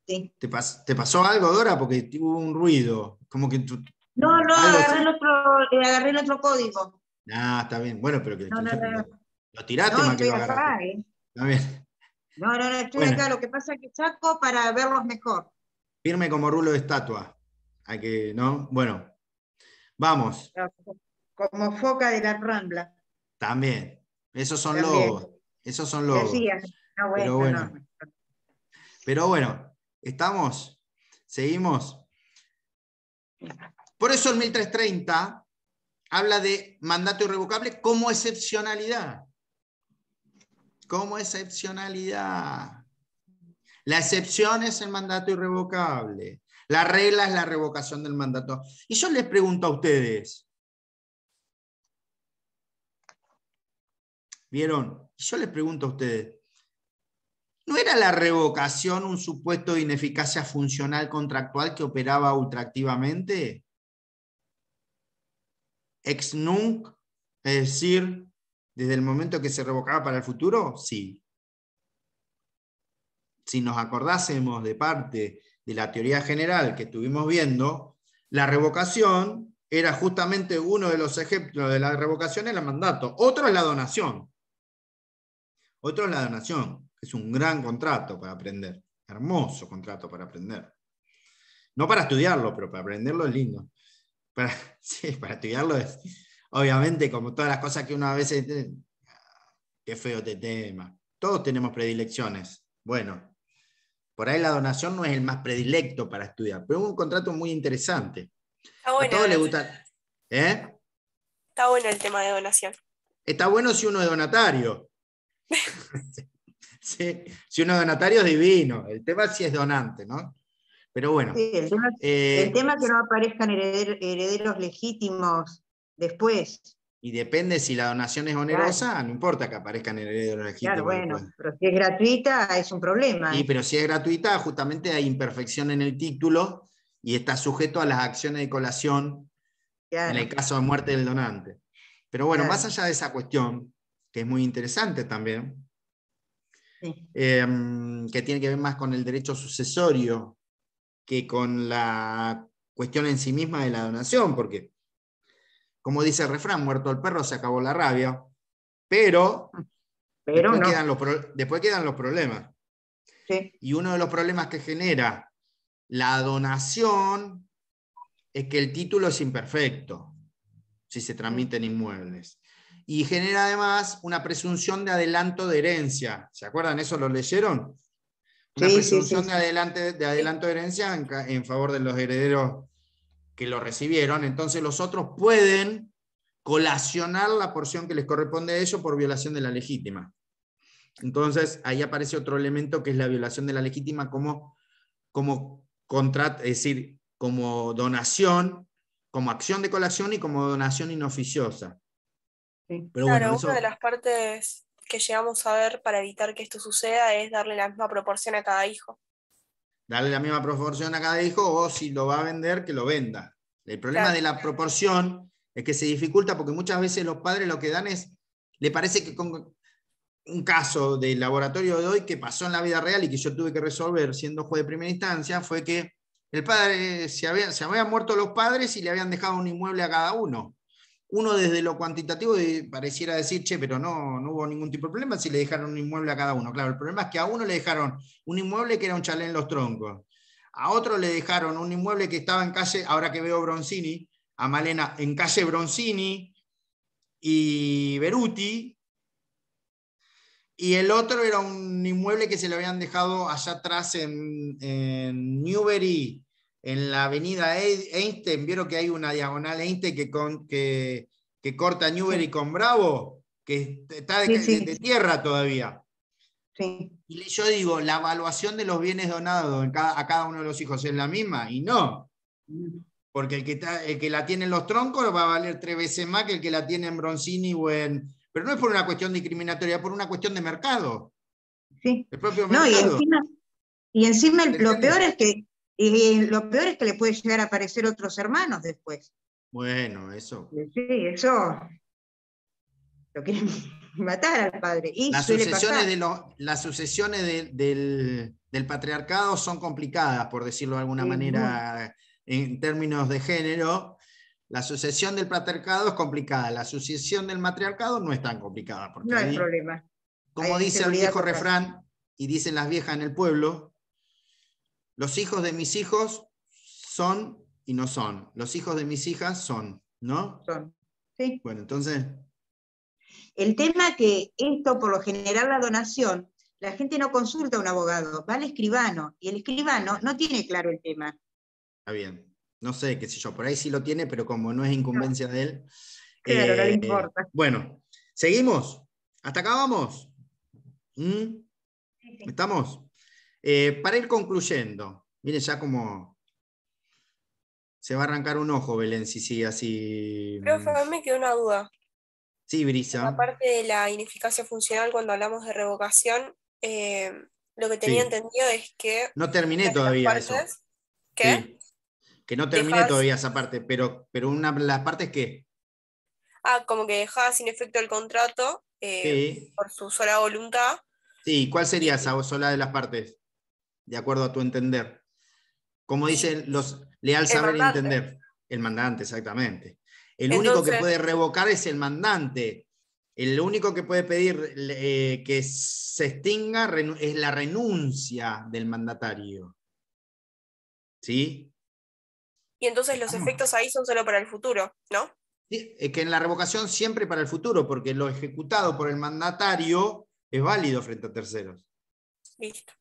Sí. ¿Te, pasó algo, Dora? Porque hubo un ruido. Como que tú, no, no, agarré el, otro, agarré el, otro, código. Ah, está bien. Bueno, pero que, no, lo tiraste más que lo agarraste. ¿eh? Está bien. No, no, no, estoy acá. Lo que pasa es que saco para verlos mejor. Firme como rulo de estatua. ¿A que, ¿no? Bueno, vamos. Como foca de la rambla. También. Esos son los Esos son lobos. Pero bueno. Pero bueno, ¿estamos? ¿Seguimos? Por eso el 1330 habla de mandato irrevocable como excepcionalidad como excepcionalidad. La excepción es el mandato irrevocable. La regla es la revocación del mandato. Y yo les pregunto a ustedes. ¿Vieron? yo les pregunto a ustedes. ¿No era la revocación un supuesto de ineficacia funcional contractual que operaba ultraactivamente? Ex nunc, es decir, desde el momento que se revocaba para el futuro? Sí. Si nos acordásemos de parte de la teoría general que estuvimos viendo, la revocación era justamente uno de los ejemplos de la revocación en el mandato. Otro es la donación. Otro es la donación. Es un gran contrato para aprender. Hermoso contrato para aprender. No para estudiarlo, pero para aprenderlo es lindo. sí, para estudiarlo es, obviamente, como todas las cosas que uno a veces... Ah, qué feo este tema. Todos tenemos predilecciones. Bueno, por ahí la donación no es el más predilecto para estudiar, pero es un contrato muy interesante. Está bueno. A todos les gusta... ¿eh? Está bueno el tema de donación. Está bueno si uno es donatario. Si uno es donatario es divino. El tema si sí es donante, ¿no? Pero bueno. el, tema, eh, que no aparezcan herederos legítimos después. Y depende si la donación es onerosa, no importa que aparezcan herederos legítimo. Claro, bueno, pero si es gratuita es un problema. Sí, ¿eh? pero si es gratuita, justamente hay imperfección en el título y está sujeto a las acciones de colación en el caso de muerte del donante. Pero bueno, más allá de esa cuestión, que es muy interesante también, em, que tiene que ver más con el derecho sucesorio que con la cuestión en sí misma de la donación, porque como dice el refrán, muerto el perro se acabó la rabia, pero, después, quedan los problemas. Y uno de los problemas que genera la donación es que el título es imperfecto si se transmiten inmuebles. Y genera además una presunción de adelanto de herencia. ¿Se acuerdan? ¿Eso lo leyeron? Una presunción de, de adelanto de herencia en favor de los herederos que lo recibieron, entonces los otros pueden colacionar la porción que les corresponde a ellos por violación de la legítima. Entonces, ahí aparece otro elemento que es la violación de la legítima como, como contrato, es decir, como donación, como acción de colación y como donación inoficiosa. claro, una de las partes que llegamos a ver para evitar que esto suceda es darle la misma proporción a cada hijo darle la misma proporción a cada hijo o si lo va a vender, que lo venda. El problema de la proporción es que se dificulta porque muchas veces los padres lo que dan es, le parece que con un caso del laboratorio de hoy que pasó en la vida real y que yo tuve que resolver siendo juez de primera instancia fue que el padre se, había, se habían muerto los padres y le habían dejado un inmueble a cada uno uno desde lo cuantitativo pareciera decir, che, pero no, no hubo ningún tipo de problema si le dejaron un inmueble a cada uno. Claro, el problema es que a uno le dejaron un inmueble que era un chalé en los troncos, a otro le dejaron un inmueble que estaba en calle, ahora que veo Bronzini, a Malena, en calle Bronzini y Beruti, y el otro era un inmueble que se le habían dejado allá atrás en, en Newbery en la avenida Einstein, vieron que hay una diagonal Einstein que, con, que, que corta Newbery con Bravo, que está de, tierra todavía. Y yo digo, la evaluación de los bienes donados a cada uno de los hijos es la misma, y no. Porque el que, que la tiene en los troncos va a valer tres veces más que el que la tiene en Broncini o en. Pero no es por una cuestión discriminatoria, es por una cuestión de mercado. Sí. El propio mercado. No, y encima, y encima lo peor es que y lo peor es que le puede llegar a aparecer otros hermanos después. Bueno, eso. Sí, eso. Lo quieren matar al padre. las, sucesiones de las sucesiones, del, patriarcado son complicadas, por decirlo de alguna manera, en términos de género. La sucesión del patriarcado es complicada, la sucesión del matriarcado no es tan complicada. no hay problema. Como dice el viejo refrán y dicen las viejas en el pueblo, los hijos de mis hijos son y no son. Los hijos de mis hijas son, ¿no? Son. Sí. Bueno, entonces. El tema que esto, por lo general, la donación, la gente no consulta a un abogado, va al escribano, y el escribano no tiene claro el tema. Está bien. No sé, qué sé yo, por ahí sí lo tiene, pero como no es incumbencia de él. Claro, no le eh, importa. Bueno, ¿seguimos? ¿Hasta acá vamos? ¿Mm? ¿Estamos? Eh, para ir concluyendo, mire ya como se va a arrancar un ojo, Belén, si sigue así. Pero, a me quedó una duda. Sí, Brisa. Aparte de la ineficacia funcional, cuando hablamos de revocación, eh, lo que tenía entendido es que. No terminé todavía eso. ¿Qué? Que no terminé todavía esa parte, pero, pero una las partes que. Ah, como que dejaba sin efecto el contrato eh, por su sola voluntad. Sí, ¿cuál sería esa sola de las partes? de acuerdo a tu entender. Como dicen los leal saber entender. El mandante, exactamente. El único que puede revocar es el mandante. El único que puede pedir eh, que se extinga es la renuncia del mandatario. ¿Sí? Y entonces los efectos ahí son solo para el futuro, ¿no? Sí, es que en la revocación siempre para el futuro, porque lo ejecutado por el mandatario es válido frente a terceros. Listo.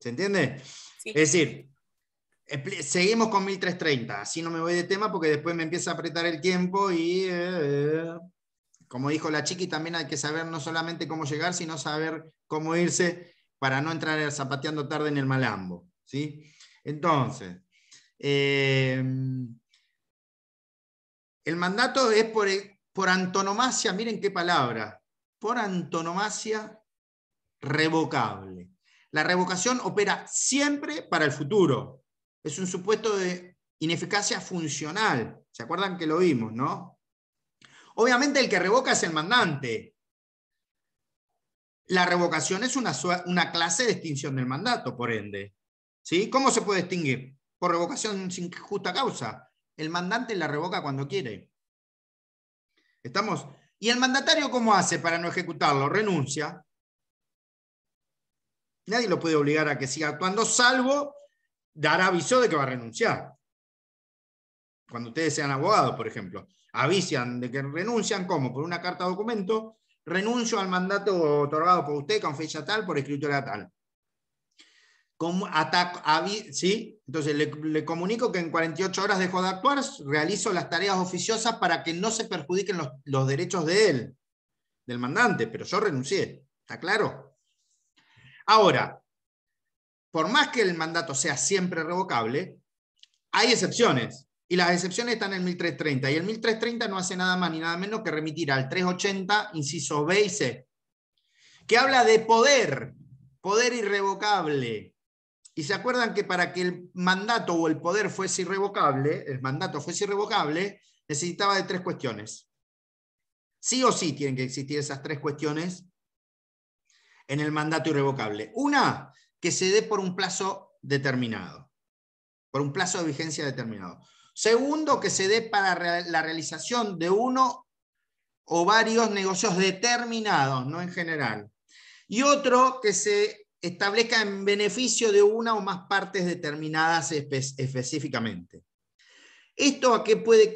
¿Se entiende? Es decir, seguimos con 1330, así no me voy de tema porque después me empieza a apretar el tiempo y, eh, eh, como dijo la chiqui, también hay que saber no solamente cómo llegar, sino saber cómo irse para no entrar zapateando tarde en el malambo. ¿sí? Entonces, em, el mandato es por, eh, por antonomasia, miren qué palabra, por antonomasia revocable. La revocación opera siempre para el futuro. Es un supuesto de ineficacia funcional. ¿Se acuerdan que lo vimos, no? Obviamente el que revoca es el mandante. La revocación es una, clase de extinción del mandato, por ende. ¿Sí? ¿Cómo se puede extinguir? Por revocación sin justa causa. El mandante la revoca cuando quiere. ¿Estamos? ¿Y el mandatario cómo hace para no ejecutarlo? Renuncia. Nadie lo puede obligar a que siga actuando, salvo dar aviso de que va a renunciar. Cuando ustedes sean abogados, por ejemplo, avisan de que renuncian, ¿cómo? por una carta de documento, renuncio al mandato otorgado por usted con fecha tal, por escritura tal. Como ¿sí? Entonces le, comunico que en 48 horas dejo de actuar, realizo las tareas oficiosas para que no se perjudiquen los, los derechos de él, del mandante, pero yo renuncié, ¿está claro? Ahora, por más que el mandato sea siempre revocable, hay excepciones. Y las excepciones están en el 1330. Y el 1330 no hace nada más ni nada menos que remitir al 380, inciso B y C, que habla de poder, poder irrevocable. Y se acuerdan que para que el mandato o el poder fuese irrevocable, el mandato fuese irrevocable, necesitaba de tres cuestiones. Sí o sí tienen que existir esas tres cuestiones en el mandato irrevocable. Una, que se dé por un plazo determinado, por un plazo de vigencia determinado. Segundo, que se dé para la realización de uno o varios negocios determinados, no en general. Y otro, que se establezca en beneficio de una o más partes determinadas específicamente. ¿Esto a qué puede,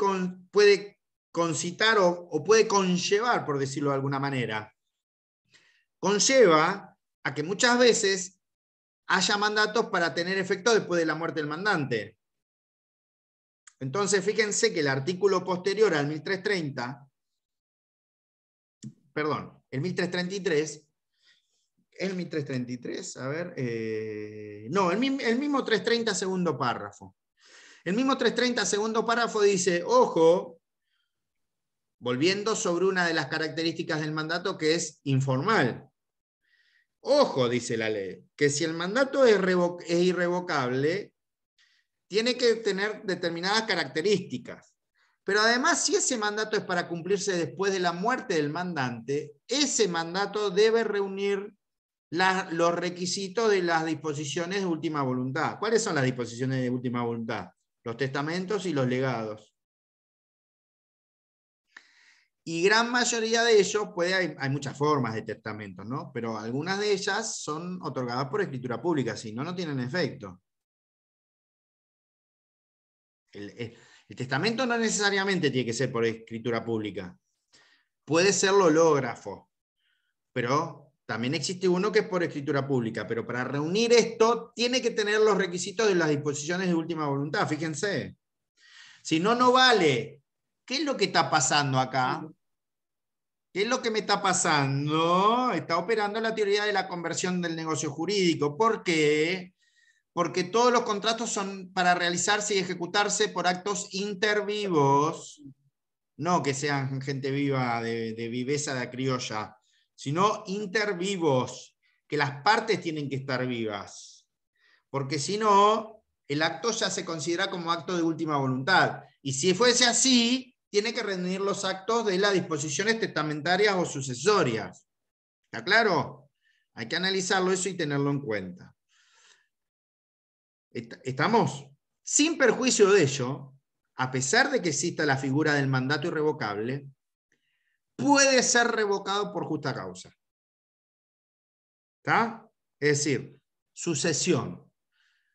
concitar o puede conllevar, por decirlo de alguna manera? conlleva a que muchas veces haya mandatos para tener efecto después de la muerte del mandante. Entonces, fíjense que el artículo posterior al 1330, perdón, el 1333, el 1333, a ver, eh, no, el mismo 330 segundo párrafo. El mismo 330 segundo párrafo dice, ojo, volviendo sobre una de las características del mandato que es informal. Ojo, dice la ley, que si el mandato es, irrevocable, tiene que tener determinadas características. Pero además, si ese mandato es para cumplirse después de la muerte del mandante, ese mandato debe reunir los requisitos de las disposiciones de última voluntad. ¿Cuáles son las disposiciones de última voluntad? Los testamentos y los legados. Y gran mayoría de ellos, puede, hay, muchas formas de testamento, ¿no? Pero algunas de ellas son otorgadas por escritura pública, si no, no tienen efecto. Eh, el, testamento no necesariamente tiene que ser por escritura pública. Puede ser hológrafo, pero también existe uno que es por escritura pública, pero para reunir esto tiene que tener los requisitos de las disposiciones de última voluntad, fíjense. Si no, no vale ¿qué es lo que está pasando acá? ¿Qué es lo que me está pasando? Está operando la teoría de la conversión del negocio jurídico. ¿Por qué? Porque todos los contratos son para realizarse y ejecutarse por actos intervivos, no que sean gente viva de, viveza de criolla, sino intervivos, que las partes tienen que estar vivas. Porque si no, el acto ya se considera como acto de última voluntad. Y si fuese así, tiene que rendir los actos de las disposiciones testamentarias o sucesorias. ¿Está claro? Hay que analizarlo eso y tenerlo en cuenta. ¿Estamos? Sin perjuicio de ello, a pesar de que exista la figura del mandato irrevocable, puede ser revocado por justa causa. ¿Está? Es decir, sucesión.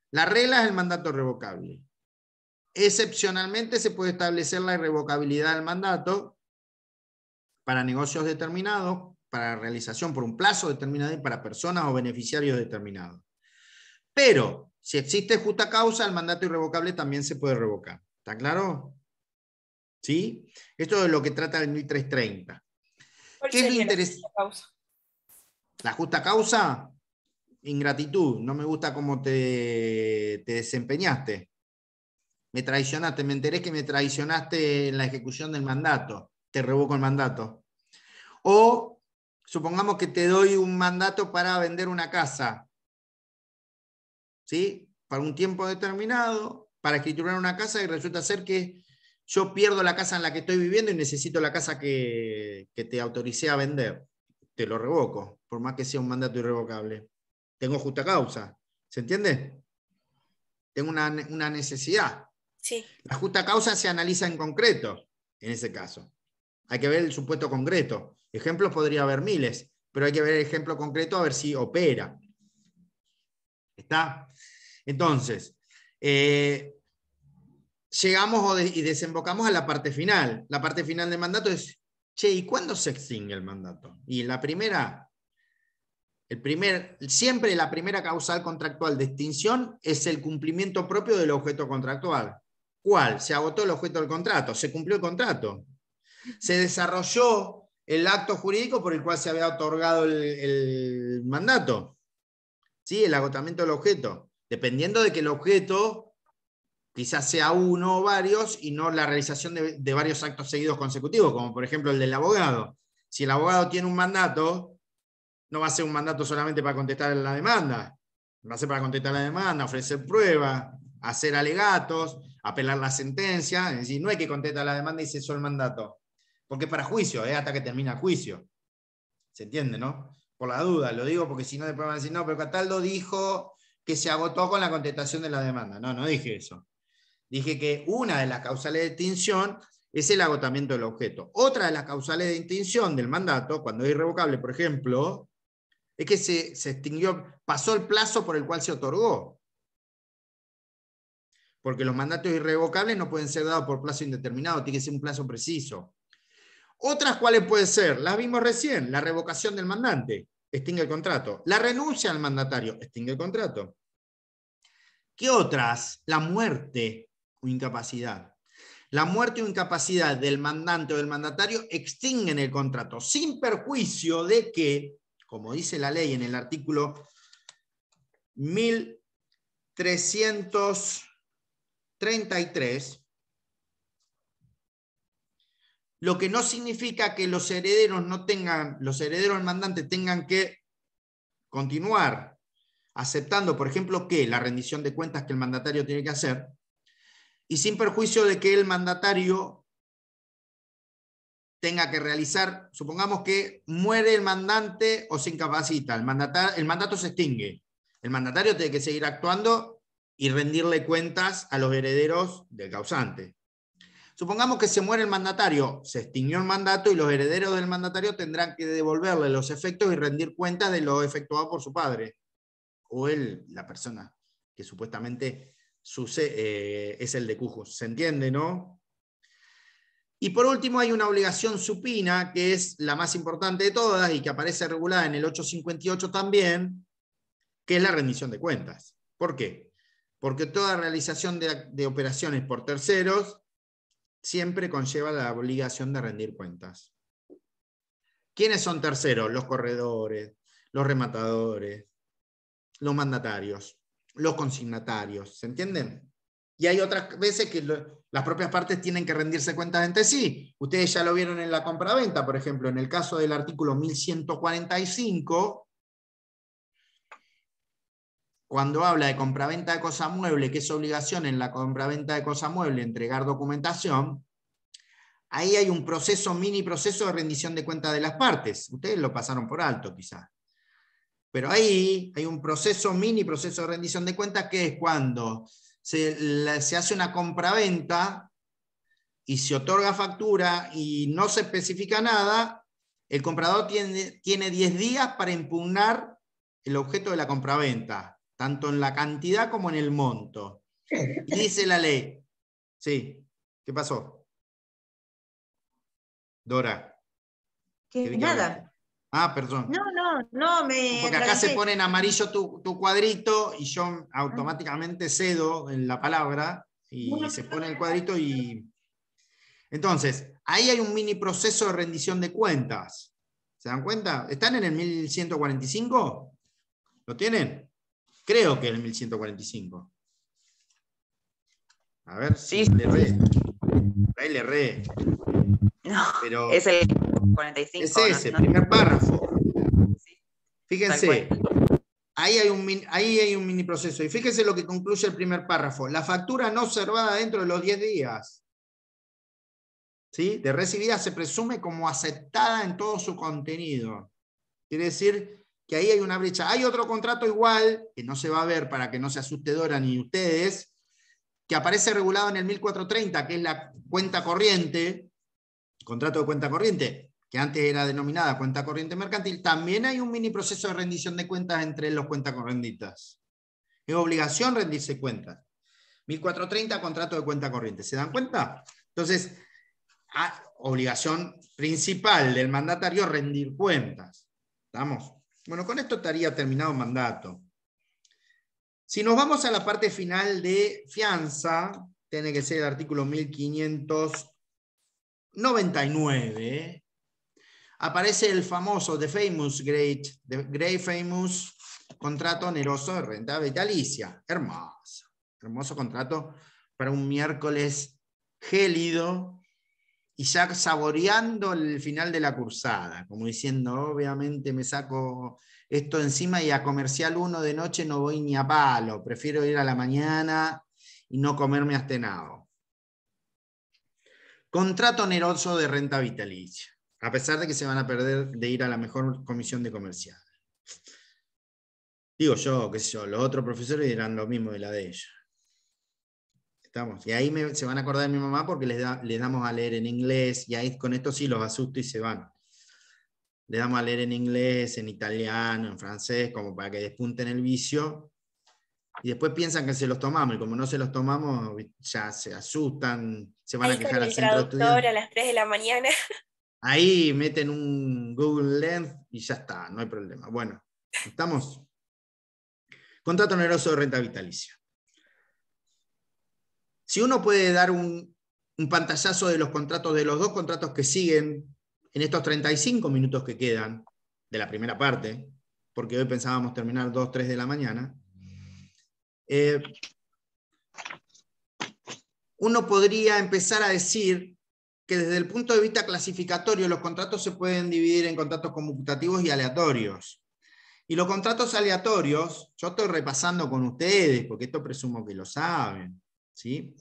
La regla es el mandato revocable. Excepcionalmente se puede establecer la irrevocabilidad del mandato para negocios determinados, para realización por un plazo determinado y para personas o beneficiarios determinados. Pero si existe justa causa, el mandato irrevocable también se puede revocar. ¿Está claro? ¿Sí? Esto es lo que trata el 1330. ¿Qué es lo La justa causa, ingratitud, no me gusta cómo te, te desempeñaste me traicionaste, me enteré que me traicionaste en la ejecución del mandato, te revoco el mandato. O supongamos que te doy un mandato para vender una casa, ¿sí? Para un tiempo determinado, para escriturar una casa y resulta ser que yo pierdo la casa en la que estoy viviendo y necesito la casa que, te autoricé a vender. Te lo revoco, por más que sea un mandato irrevocable. Tengo justa causa. ¿Se entiende? Tengo una, una necesidad. La justa causa se analiza en concreto, en ese caso. Hay que ver el supuesto concreto. Ejemplos podría haber miles, pero hay que ver el ejemplo concreto a ver si opera. ¿Está? Entonces, eh, llegamos y desembocamos a la parte final. La parte final del mandato es, che, ¿y cuándo se extingue el mandato? Y la primera, el primer, siempre la primera causal contractual de extinción es el cumplimiento propio del objeto contractual. ¿Cuál? Se agotó el objeto del contrato, se cumplió el contrato. Se desarrolló el acto jurídico por el cual se había otorgado el, mandato. ¿Sí? El agotamiento del objeto. Dependiendo de que el objeto quizás sea uno o varios y no la realización de, de varios actos seguidos consecutivos, como por ejemplo el del abogado. Si el abogado tiene un mandato, no va a ser un mandato solamente para contestar la demanda, va a ser para contestar la demanda, ofrecer pruebas, hacer alegatos, apelar la sentencia, es decir, no hay que contestar la demanda y cesó el mandato, porque para juicio, ¿eh? hasta que termina juicio. ¿Se entiende, no? Por la duda, lo digo porque si no después van a decir, no, pero Cataldo dijo que se agotó con la contestación de la demanda. No, no dije eso. Dije que una de las causales de extinción es el agotamiento del objeto. Otra de las causales de extinción del mandato, cuando es irrevocable, por ejemplo, es que se, se extinguió, pasó el plazo por el cual se otorgó porque los mandatos irrevocables no pueden ser dados por plazo indeterminado, tiene que ser un plazo preciso. Otras cuáles pueden ser, las vimos recién, la revocación del mandante, extingue el contrato. La renuncia al mandatario, extingue el contrato. ¿Qué otras? La muerte o incapacidad. La muerte o incapacidad del mandante o del mandatario extinguen el contrato, sin perjuicio de que, como dice la ley en el artículo 1300. 33, lo que no significa que los herederos no tengan, los herederos mandante tengan que continuar aceptando, por ejemplo, que la rendición de cuentas que el mandatario tiene que hacer, y sin perjuicio de que el mandatario tenga que realizar, supongamos que muere el mandante o se incapacita, el, el mandato se extingue, el mandatario tiene que seguir actuando y rendirle cuentas a los herederos del causante. Supongamos que se muere el mandatario, se extinguió el mandato y los herederos del mandatario tendrán que devolverle los efectos y rendir cuentas de lo efectuado por su padre o él, la persona que supuestamente sucede, eh, es el de Cujo. ¿Se entiende, no? Y por último hay una obligación supina, que es la más importante de todas y que aparece regulada en el 858 también, que es la rendición de cuentas. ¿Por qué? porque toda realización de, operaciones por terceros siempre conlleva la obligación de rendir cuentas. ¿Quiénes son terceros? Los corredores, los rematadores, los mandatarios, los consignatarios. ¿Se entienden? Y hay otras veces que las propias partes tienen que rendirse cuentas entre sí. Ustedes ya lo vieron en la compraventa, por ejemplo, en el caso del artículo 1145, cuando habla de compraventa de cosa mueble, que es obligación en la compraventa de cosa mueble entregar documentación, ahí hay un proceso, mini proceso de rendición de cuentas de las partes. Ustedes lo pasaron por alto, quizás. Pero ahí hay un proceso, mini proceso de rendición de cuentas, que es cuando se, hace una compraventa y se otorga factura y no se especifica nada, el comprador tiene, tiene 10 días para impugnar el objeto de la compraventa tanto en la cantidad como en el monto. Dice la ley. Sí, ¿qué pasó? Dora. nada. Ah, perdón. No, no, no me. Porque acá se pone en amarillo tu, cuadrito y yo ah. automáticamente cedo en la palabra y se pone el cuadrito y. Entonces, ahí hay un mini proceso de rendición de cuentas. ¿Se dan cuenta? ¿Están en el 1145? ¿Lo tienen? Creo que es el 1145. A ver, sí, le Ahí le re. No, ese es el 45. ese, no, primer párrafo. Fíjense, ahí hay, un, ahí hay un mini proceso. Y fíjense lo que concluye el primer párrafo. La factura no observada dentro de los 10 días ¿sí? de recibida se presume como aceptada en todo su contenido. Quiere decir que ahí hay una brecha. Hay otro contrato igual, que no se va a ver para que no se asustedora ni ustedes, que aparece regulado en el 1430, que es la cuenta corriente, contrato de cuenta corriente, que antes era denominada cuenta corriente mercantil, también hay un mini proceso de rendición de cuentas entre los cuentas corrientes. Es obligación rendirse cuentas. 1430, contrato de cuenta corriente. ¿Se dan cuenta? Entonces, ah, obligación principal del mandatario rendir cuentas. ¿Estamos? Bueno, con esto estaría terminado mandato. Si nos vamos a la parte final de fianza, tiene que ser el artículo 1599. Aparece el famoso, the famous great, the great famous contrato oneroso de renta vitalicia. Hermoso. Hermoso contrato para un miércoles gélido y ya saboreando el final de la cursada, como diciendo, obviamente me saco esto encima y a comercial 1 de noche no voy ni a palo, prefiero ir a la mañana y no comerme astenado. Contrato oneroso de renta vitalicia, a pesar de que se van a perder de ir a la mejor comisión de comercial. Digo yo, qué sé yo, los otros profesores dirán lo mismo de la de ellos. Y ahí se van a acordar de mi mamá porque les, da, les, damos a leer en inglés y ahí con esto sí los asusto y se van. Les damos a leer en inglés, en italiano, en francés, como para que despunten el vicio. Y después piensan que se los tomamos y como no se los tomamos ya se asustan, se van a quejar al centro traductor a las 3 de la mañana. Ahí meten un Google Lens y ya está, no hay problema. Bueno, ¿estamos? Contrato oneroso de renta vitalicia. Si uno puede dar un, pantallazo de los contratos, de los dos contratos que siguen en estos 35 minutos que quedan de la primera parte, porque hoy pensábamos terminar 2, 3 de la mañana, eh, uno podría empezar a decir que desde el punto de vista clasificatorio los contratos se pueden dividir en contratos conmutativos y aleatorios. Y los contratos aleatorios, yo estoy repasando con ustedes, porque esto presumo que lo saben. ¿Sí?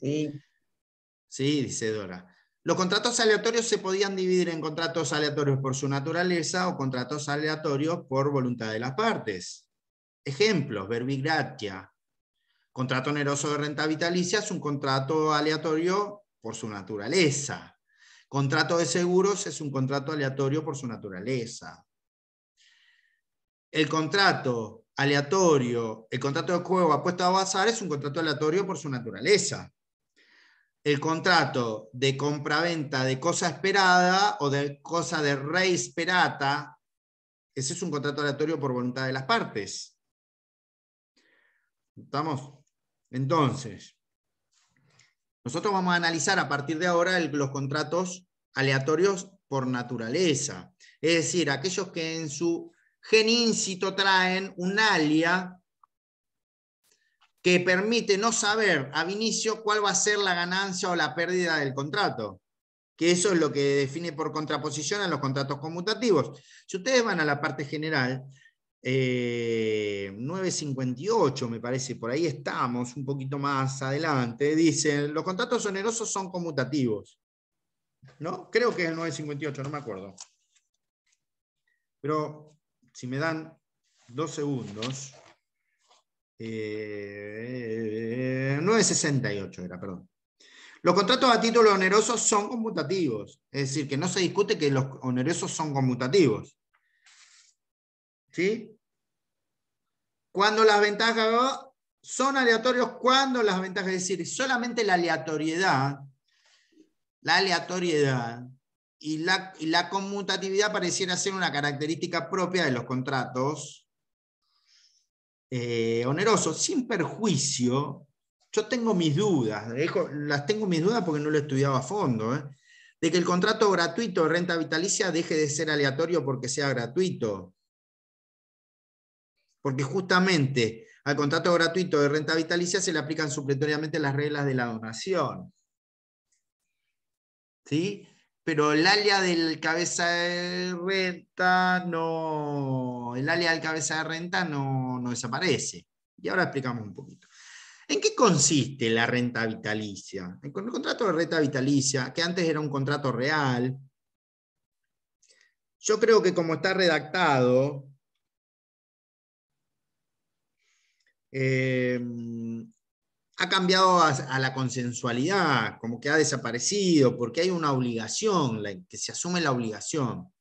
dice Dora. Los contratos aleatorios se podían dividir en contratos aleatorios por su naturaleza o contratos aleatorios por voluntad de las partes. Ejemplos, verbigratia. Contrato oneroso de renta vitalicia es un contrato aleatorio por su naturaleza. Contrato de seguros es un contrato aleatorio por su naturaleza. El contrato aleatorio, el contrato de juego apuesto a bazar es un contrato aleatorio por su naturaleza. El contrato de compraventa de cosa esperada o de cosa de rey esperata, ese es un contrato aleatorio por voluntad de las partes. ¿Estamos? Entonces, nosotros vamos a analizar a partir de ahora los contratos aleatorios por naturaleza. Es decir, aquellos que en su geníncito traen un alia que permite no saber a inicio cuál va a ser la ganancia o la pérdida del contrato, que eso es lo que define por contraposición a los contratos conmutativos. Si ustedes van a la parte general, 958 eh, me parece, por ahí estamos, un poquito más adelante, dicen, los contratos onerosos son conmutativos. ¿No? Creo que es el 958, no me acuerdo. Pero si me dan dos segundos, 968 eh, era, perdón. Los contratos a título onerosos son conmutativos, es decir, que no se discute que los onerosos son conmutativos. ¿Sí? Cuando las ventajas son aleatorios, cuando las ventajas, es decir, solamente la aleatoriedad, la aleatoriedad y la, conmutatividad pareciera ser una característica propia de los contratos eh, onerosos, sin perjuicio. Yo tengo mis dudas, las tengo mis dudas porque no lo he estudiado a fondo, ¿eh? de que el contrato gratuito de renta vitalicia deje de ser aleatorio porque sea gratuito. Porque justamente al contrato gratuito de renta vitalicia se le aplican supletoriamente las reglas de la donación. ¿Sí? pero el alia del cabeza de renta no, el alia del cabeza de renta no, no desaparece. Y ahora explicamos un poquito. ¿En qué consiste la renta vitalicia? con El contrato de renta vitalicia, que antes era un contrato real, yo creo que como está redactado, eh, ha cambiado a, la consensualidad, como que ha desaparecido, porque hay una obligación, que se asume la obligación.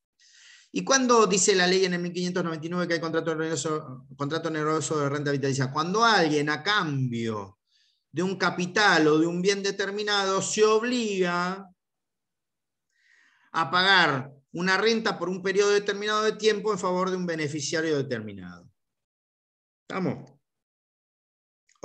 ¿Y cuando dice la ley en el 1599 que hay contrato oneroso, contrato de renta vitalicia? Cuando alguien a cambio de un capital o de un bien determinado se obliga a pagar una renta por un periodo determinado de tiempo en favor de un beneficiario determinado. ¿Estamos?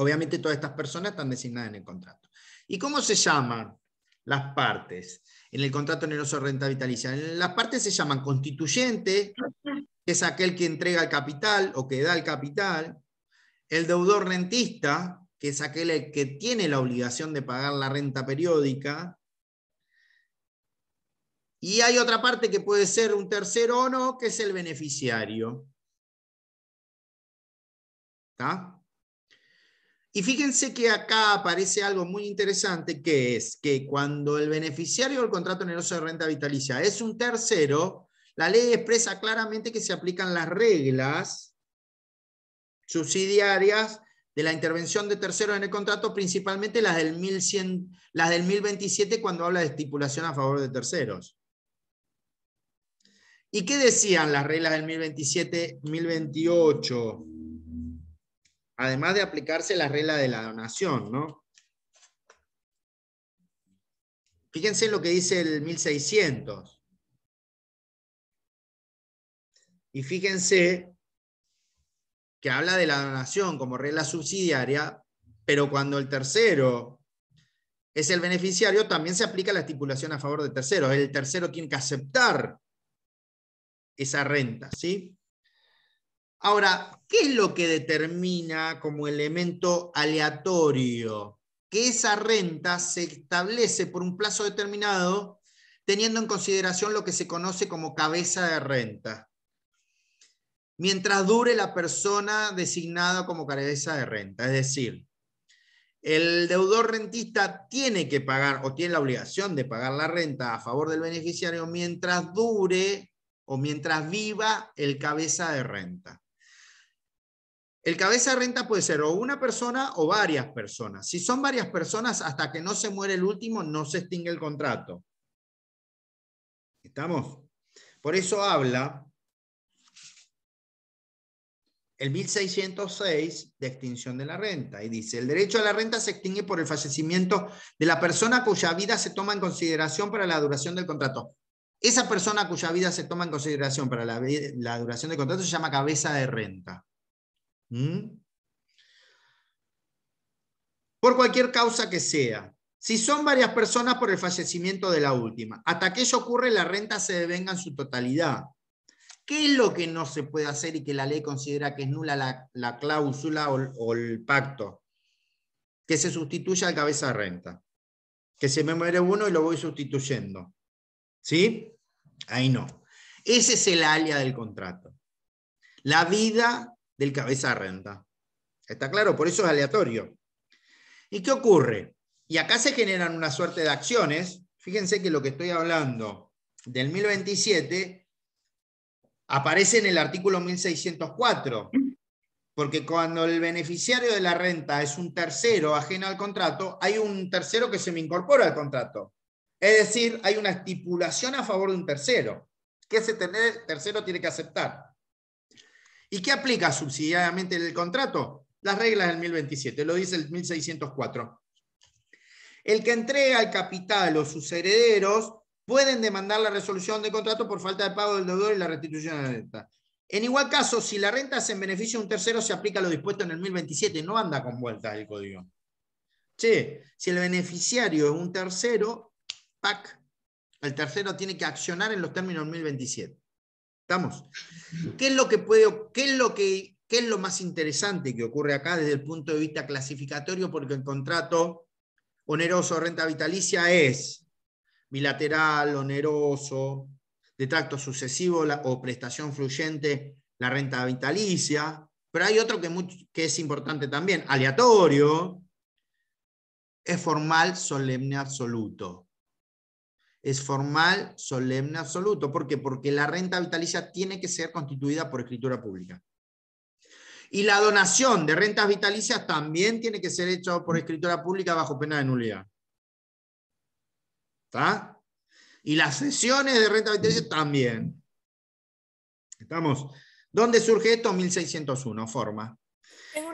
Obviamente todas estas personas están designadas en el contrato. ¿Y cómo se llaman las partes en el contrato uso de renta vitalicia? Las partes se llaman constituyente, que es aquel que entrega el capital o que da el capital, el deudor rentista, que es aquel que tiene la obligación de pagar la renta periódica, y hay otra parte que puede ser un tercero o no, que es el beneficiario. ¿Está? Y fíjense que acá aparece algo muy interesante, que es que cuando el beneficiario del contrato oneroso de renta vitalicia es un tercero, la ley expresa claramente que se aplican las reglas subsidiarias de la intervención de terceros en el contrato, principalmente las del, 1100, las del 1027 cuando habla de estipulación a favor de terceros. ¿Y qué decían las reglas del 1027, 1028? además de aplicarse la regla de la donación, ¿no? Fíjense lo que dice el 1600. Y fíjense que habla de la donación como regla subsidiaria, pero cuando el tercero es el beneficiario, también se aplica la estipulación a favor de terceros. El tercero tiene que aceptar esa renta, ¿sí? Ahora, ¿qué es lo que determina como elemento aleatorio? Que esa renta se establece por un plazo determinado teniendo en consideración lo que se conoce como cabeza de renta, mientras dure la persona designada como cabeza de renta. Es decir, el deudor rentista tiene que pagar o tiene la obligación de pagar la renta a favor del beneficiario mientras dure o mientras viva el cabeza de renta. El cabeza de renta puede ser o una persona o varias personas. Si son varias personas, hasta que no se muere el último, no se extingue el contrato. ¿Estamos? Por eso habla el 1606 de extinción de la renta y dice, el derecho a la renta se extingue por el fallecimiento de la persona cuya vida se toma en consideración para la duración del contrato. Esa persona cuya vida se toma en consideración para la, duración del contrato se llama cabeza de renta. ¿Mm? Por cualquier causa que sea. Si son varias personas por el fallecimiento de la última. Hasta que eso ocurre, la renta se devenga en su totalidad. ¿Qué es lo que no se puede hacer y que la ley considera que es nula la, cláusula o, el pacto? Que se sustituya al cabeza de renta. Que se me muere uno y lo voy sustituyendo. ¿Sí? Ahí no. Ese es el alia del contrato. La vida del cabeza renta. ¿Está claro? Por eso es aleatorio. ¿Y qué ocurre? Y acá se generan una suerte de acciones. Fíjense que lo que estoy hablando del 1027 aparece en el artículo 1604. Porque cuando el beneficiario de la renta es un tercero ajeno al contrato, hay un tercero que se me incorpora al contrato. Es decir, hay una estipulación a favor de un tercero, que ese tercero tiene que aceptar. ¿Y qué aplica subsidiariamente en el contrato? Las reglas del 1027, lo dice el 1604. El que entrega el capital o sus herederos pueden demandar la resolución del contrato por falta de pago del deudor y la restitución de la renta. En igual caso, si la renta es en beneficio de un tercero, se aplica lo dispuesto en el 1027, no anda con vueltas el código. Che, si el beneficiario es un tercero, el tercero tiene que accionar en los términos del 1027. ¿Qué es lo que qué es lo que, es lo más interesante que ocurre acá desde el punto de vista clasificatorio? Porque el contrato oneroso de renta vitalicia es bilateral, oneroso, de tracto sucesivo o prestación fluyente, la renta vitalicia, pero hay otro que, que es importante también, aleatorio, es formal, solemne, absoluto es formal, solemne, absoluto. ¿Por qué? Porque la renta vitalicia tiene que ser constituida por escritura pública. Y la donación de rentas vitalicias también tiene que ser hecha por escritura pública bajo pena de nulidad. ¿Está? Y las sesiones de renta vitalicia también. ¿Estamos? ¿Dónde surge esto? 1601, forma.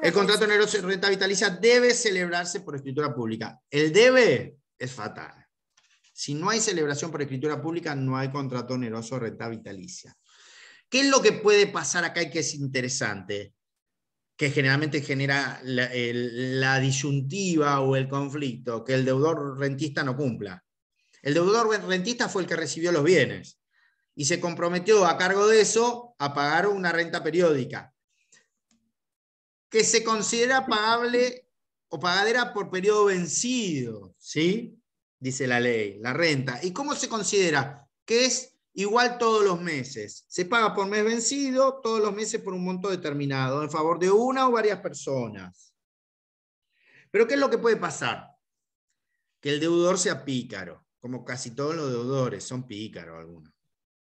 El contrato de renta vitalicia debe celebrarse por escritura pública. El debe es fatal. Si no hay celebración por escritura pública, no hay contrato oneroso renta vitalicia. ¿Qué es lo que puede pasar acá y que es interesante? Que generalmente genera la, la disyuntiva o el conflicto, que el deudor rentista no cumpla. El deudor rentista fue el que recibió los bienes y se comprometió a cargo de eso a pagar una renta periódica, que se considera pagable o pagadera por periodo vencido, ¿sí? dice la ley, la renta. ¿Y cómo se considera? Que es igual todos los meses. Se paga por mes vencido, todos los meses por un monto determinado, en favor de una o varias personas. Pero ¿qué es lo que puede pasar? Que el deudor sea pícaro, como casi todos los deudores son pícaros algunos.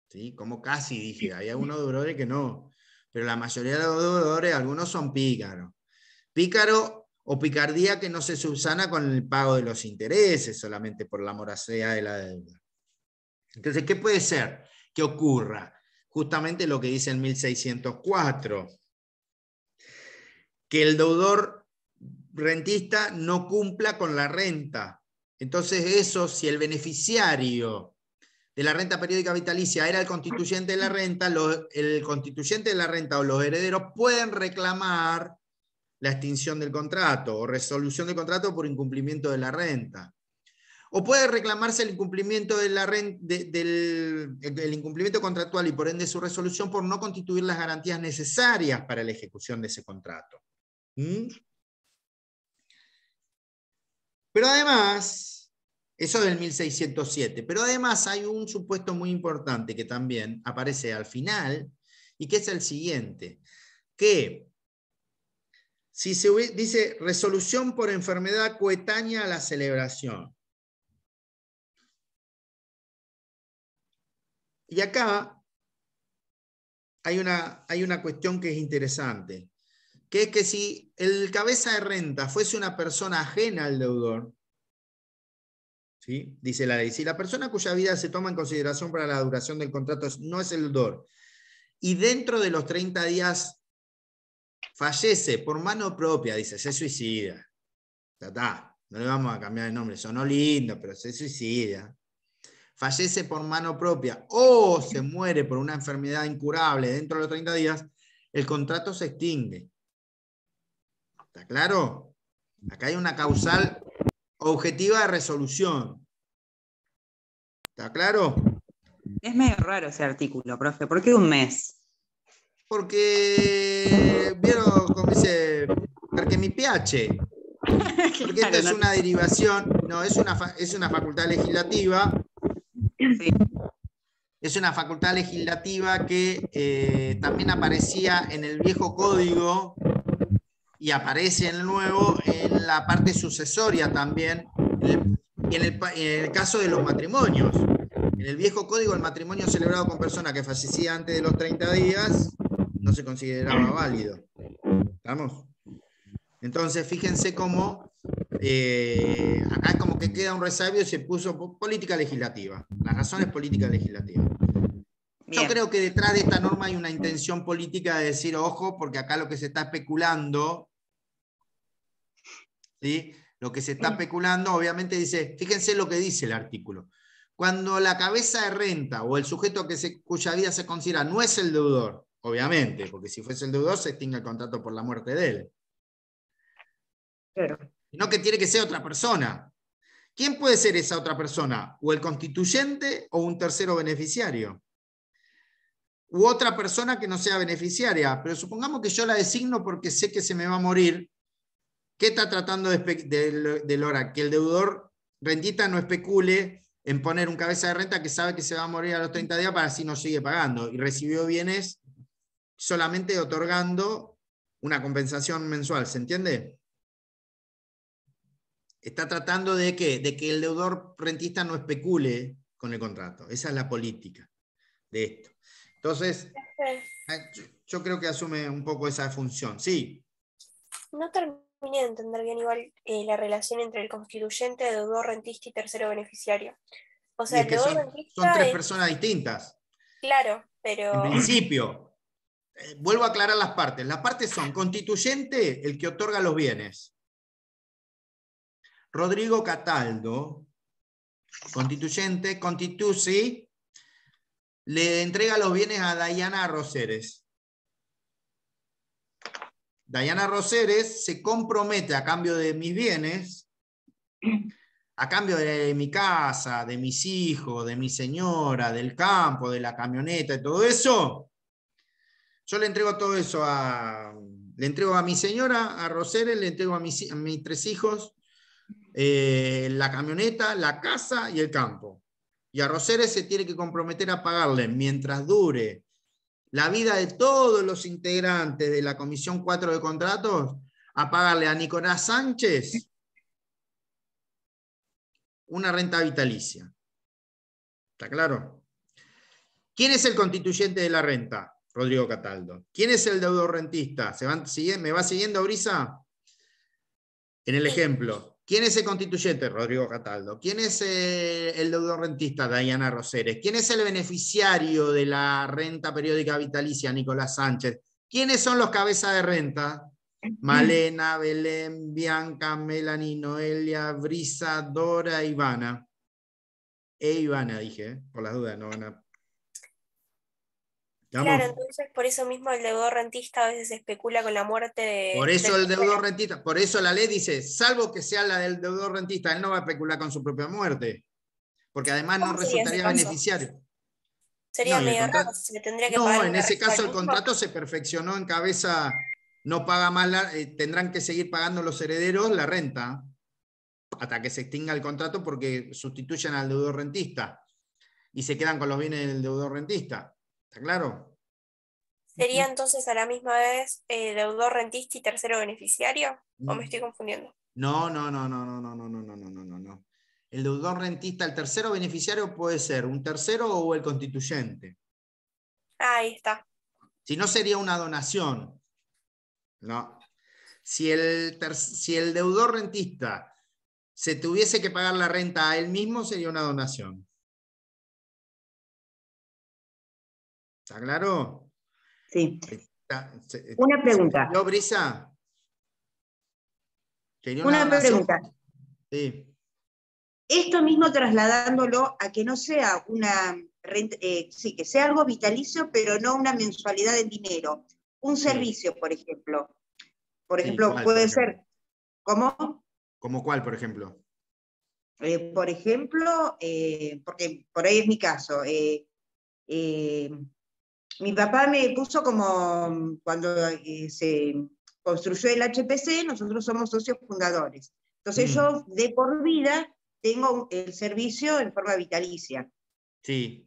¿Sí? Como casi dije, hay algunos deudores que no, pero la mayoría de los deudores, algunos son pícaros. Pícaro o picardía que no se subsana con el pago de los intereses solamente por la moracea de la deuda. Entonces, ¿qué puede ser que ocurra? Justamente lo que dice el 1604, que el deudor rentista no cumpla con la renta. Entonces, eso, si el beneficiario de la renta periódica vitalicia era el constituyente de la renta, el constituyente de la renta o los herederos pueden reclamar la extinción del contrato o resolución del contrato por incumplimiento de la renta. O puede reclamarse el incumplimiento, de la del, incumplimiento contractual y por ende su resolución por no constituir las garantías necesarias para la ejecución de ese contrato. ¿Mm? Pero además, eso es del 1607, pero además hay un supuesto muy importante que también aparece al final y que es el siguiente, que si se dice resolución por enfermedad coetánea a la celebración. Y acá hay una, hay una cuestión que es interesante, que es que si el cabeza de renta fuese una persona ajena al deudor, dice la ley, si la persona cuya vida se toma en consideración para la duración del contrato no es el deudor, y dentro de los 30 días Fallece por mano propia, dice, se suicida. no le vamos a cambiar el nombre, sonó lindo, pero se suicida. Fallece por mano propia o se muere por una enfermedad incurable dentro de los 30 días, el contrato se extingue. ¿Está claro? Acá hay una causal objetiva de resolución. ¿Está claro? Es medio raro ese artículo, profe. ¿Por qué un mes? Porque, vieron, como dice, porque mi pH, porque es una derivación, no, es una, es una facultad legislativa. Es una facultad legislativa que eh, también aparecía en el viejo código y aparece en el nuevo en la parte sucesoria también, en el caso de los matrimonios. En el viejo código, el matrimonio celebrado con persona que fallecía antes de los 30 días no se consideraba válido. ¿Estamos? Entonces, fíjense cómo eh, acá acá como que queda un resabio, se puso política legislativa. Las razones política legislativa. Yo creo que detrás de esta norma hay una intención política de decir, ojo, porque acá lo que se está especulando, ¿sí? lo que se está especulando, obviamente dice, fíjense lo que dice el artículo. Cuando la cabeza de renta o el sujeto que se, cuya vida se considera no es el deudor, obviamente, porque si fuese el deudor se extingue el contrato por la muerte de él. pero Sino que tiene que ser otra persona. ¿Quién puede ser esa otra persona? O el constituyente o un tercero beneficiario. U otra persona que no sea beneficiaria. Pero supongamos que yo la designo porque sé que se me va a morir. ¿Qué está tratando de, Lora? Que el deudor rendita no especule en poner un cabeza de renta que sabe que se va a morir a los 30 días para así no sigue pagando y recibió bienes solamente otorgando una compensación mensual, ¿se entiende? Está tratando de que, de que el deudor rentista no especule con el contrato. Esa es la política de esto. Entonces, eh, yo creo que asume un poco esa función. Sí. No terminé de entender bien igual eh, la relación entre el constituyente, deudor rentista y tercero beneficiario. O sea, son, tres personas distintas. Claro, pero... En principio, eh, vuelvo a aclarar las partes. Las partes son constituyente, el que otorga los bienes. Rodrigo Cataldo, constituyente, constituci, le entrega los bienes a Dayana Roseres. Dayana Roseres se compromete a cambio de mis bienes, a cambio de mi casa, de mis hijos, de mi señora, del campo, de la camioneta y todo eso, yo le entrego todo eso a, le entrego a mi señora, a Roseres, le entrego a mis, tres hijos, eh, la camioneta, la casa y el campo. Y a Roseres se tiene que comprometer a pagarle mientras dure la vida de todos los integrantes de la Comisión 4 de Contratos, a pagarle a Nicolás Sánchez una renta vitalicia. ¿Está claro? ¿Quién es el constituyente de la renta? Rodrigo Cataldo. ¿Quién es el deudor rentista? ¿Se van, sigue, ¿Me va siguiendo, Brisa? En el ejemplo. ¿Quién es el constituyente? Rodrigo Cataldo. ¿Quién es eh, el deudor rentista? Diana Roseres. ¿Quién es el beneficiario de la renta periódica vitalicia? Nicolás Sánchez. ¿Quiénes son los cabezas de renta? Malena, Belén, Bianca, Melanie, Noelia, Brisa, Dora, Ivana. E Ivana, dije, por las dudas, no van a Claro, entonces por eso mismo el deudor rentista a veces especula con la muerte de... Por eso el deudor rentista, por eso la ley dice, salvo que sea la del deudor rentista, él no va a especular con su propia muerte, porque además no resultaría beneficiario. Sería no, se tendría que no, en ese caso el contrato se perfeccionó en cabeza, no paga más, eh, tendrán que seguir pagando los herederos la renta hasta que se extinga el contrato porque sustituyen al deudor rentista y se quedan con los bienes del deudor rentista. ¿Está claro? ¿Sería entonces a la misma vez deudor rentista y tercero beneficiario? ¿O me estoy confundiendo? No, no, no, no, no, no, no, no, no, no, no, no. El deudor rentista, el tercero beneficiario puede ser un tercero o el constituyente. Ahí está. Si no, sería una donación. No. Si el, si el deudor rentista se tuviese que pagar la renta a él mismo, sería una donación. ¿Está claro? Sí. Eh, una pregunta. ¿No, Brisa? Tenía una, pregunta. Sí. Esto mismo trasladándolo a que no sea una renta, eh, sí, que sea algo vitalicio, pero no una mensualidad de dinero. Un servicio, por ejemplo. Por ejemplo, puede ser. ¿Cómo? ¿Cómo cuál, por ejemplo? Eh, por ejemplo, porque por ahí es mi caso, eh, mi papá me puso como, mm, cuando eh, se construyó el HPC, nosotros somos socios fundadores. Entonces mm. yo de por vida tengo el servicio en forma vitalicia. Sí.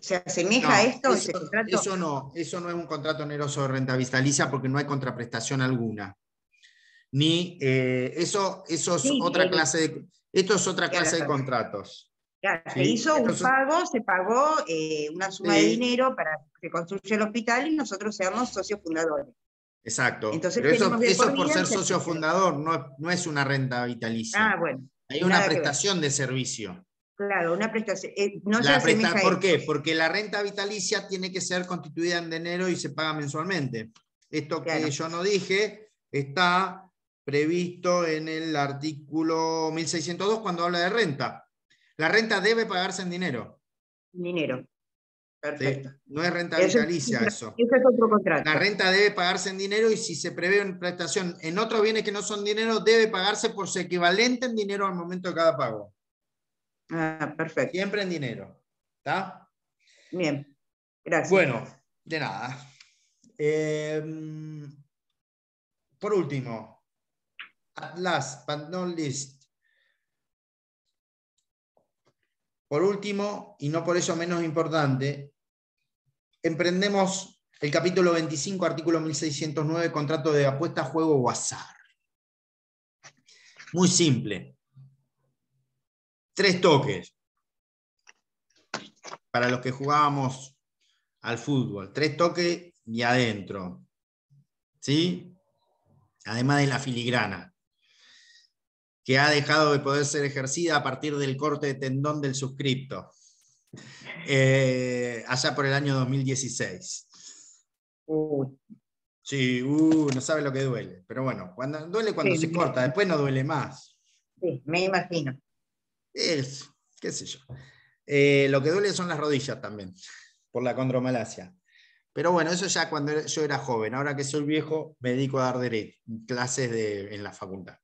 ¿Se asemeja a esto eso, no, eso no es un contrato oneroso de renta vitalicia porque no hay contraprestación alguna. Ni eh, eso, eso es otra clase de, esto es otra clase de contratos. Claro, se hizo un pago, se pagó eh, una suma de dinero para que construya el hospital y nosotros seamos socios fundadores. Exacto. Pero eso, es por ser socio fundador no, no, es una renta vitalicia. Ah, bueno. Hay una prestación de servicio. Claro, una prestación. Eh, ¿Por qué? Porque la renta vitalicia tiene que ser constituida en enero y se paga mensualmente. Esto que yo no dije está previsto en el artículo 1602 cuando habla de renta. La renta debe pagarse en dinero. Dinero. Perfecto. no es renta vitalicia eso. Ese es otro contrato. La renta debe pagarse en dinero y si se prevé una prestación en otros bienes que no son dinero, debe pagarse por su equivalente en dinero al momento de cada pago. Ah, perfecto. Siempre en dinero. ¿Está? Bien. Gracias. Bueno, de nada. Em, por último, Atlas, but not Por último, y no por eso menos importante, emprendemos el capítulo 25, artículo 1609, contrato de apuesta, juego o azar. Muy simple. Tres toques. Para los que jugábamos al fútbol. Tres toques y adentro. ¿Sí? Además de la filigrana que ha dejado de poder ser ejercida a partir del corte de tendón del suscripto, eh, allá por el año 2016. Uh. Sí, uh, no sabe lo que duele, pero bueno, duele cuando se corta, después no duele más. Sí, me imagino. Es, qué sé yo. Eh, lo que duele son las rodillas también, por la condromalacia. Pero bueno, eso ya cuando yo era joven. Ahora que soy viejo, me dedico a dar clases en la facultad.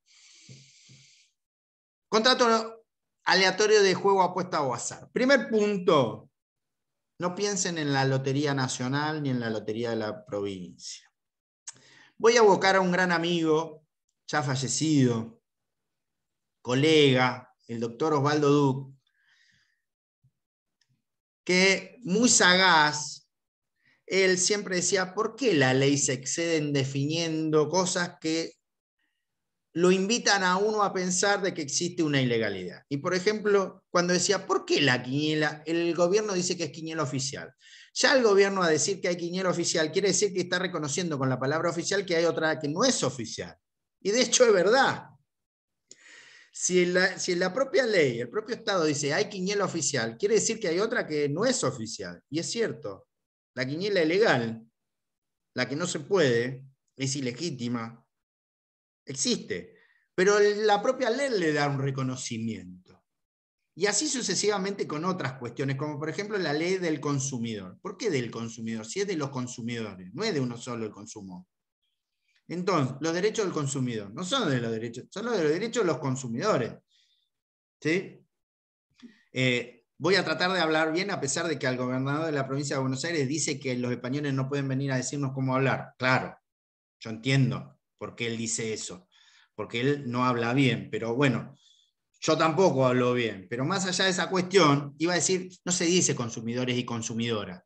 Contrato aleatorio de juego, apuesta o azar. Primer punto, no piensen en la Lotería Nacional ni en la Lotería de la Provincia. Voy a abocar a un gran amigo, ya fallecido, colega, el doctor Osvaldo Duc, que muy sagaz, él siempre decía, ¿por qué la ley se excede en definiendo cosas que lo invitan a uno a pensar de que existe una ilegalidad. Y por ejemplo, cuando decía, ¿por qué la quiniela? El gobierno dice que es quiniela oficial. Ya el gobierno a decir que hay quiniela oficial quiere decir que está reconociendo con la palabra oficial que hay otra que no es oficial. Y de hecho es verdad. Si en la, si la propia ley, el propio Estado dice hay quiniela oficial, quiere decir que hay otra que no es oficial. Y es cierto, la quiniela ilegal, la que no se puede, es ilegítima, existe, pero la propia ley le da un reconocimiento. Y así sucesivamente con otras cuestiones, como por ejemplo la ley del consumidor. ¿Por qué del consumidor? Si es de los consumidores, no es de uno solo el consumo. Entonces, los derechos del consumidor no son de los derechos, son los de los derechos de los consumidores. Eh, voy a tratar de hablar bien, a pesar de que al gobernador de la provincia de Buenos Aires dice que los españoles no pueden venir a decirnos cómo hablar. Claro, yo entiendo por qué él dice eso, porque él no habla bien, pero bueno, yo tampoco hablo bien, pero más allá de esa cuestión, iba a decir, no se dice consumidores y consumidora,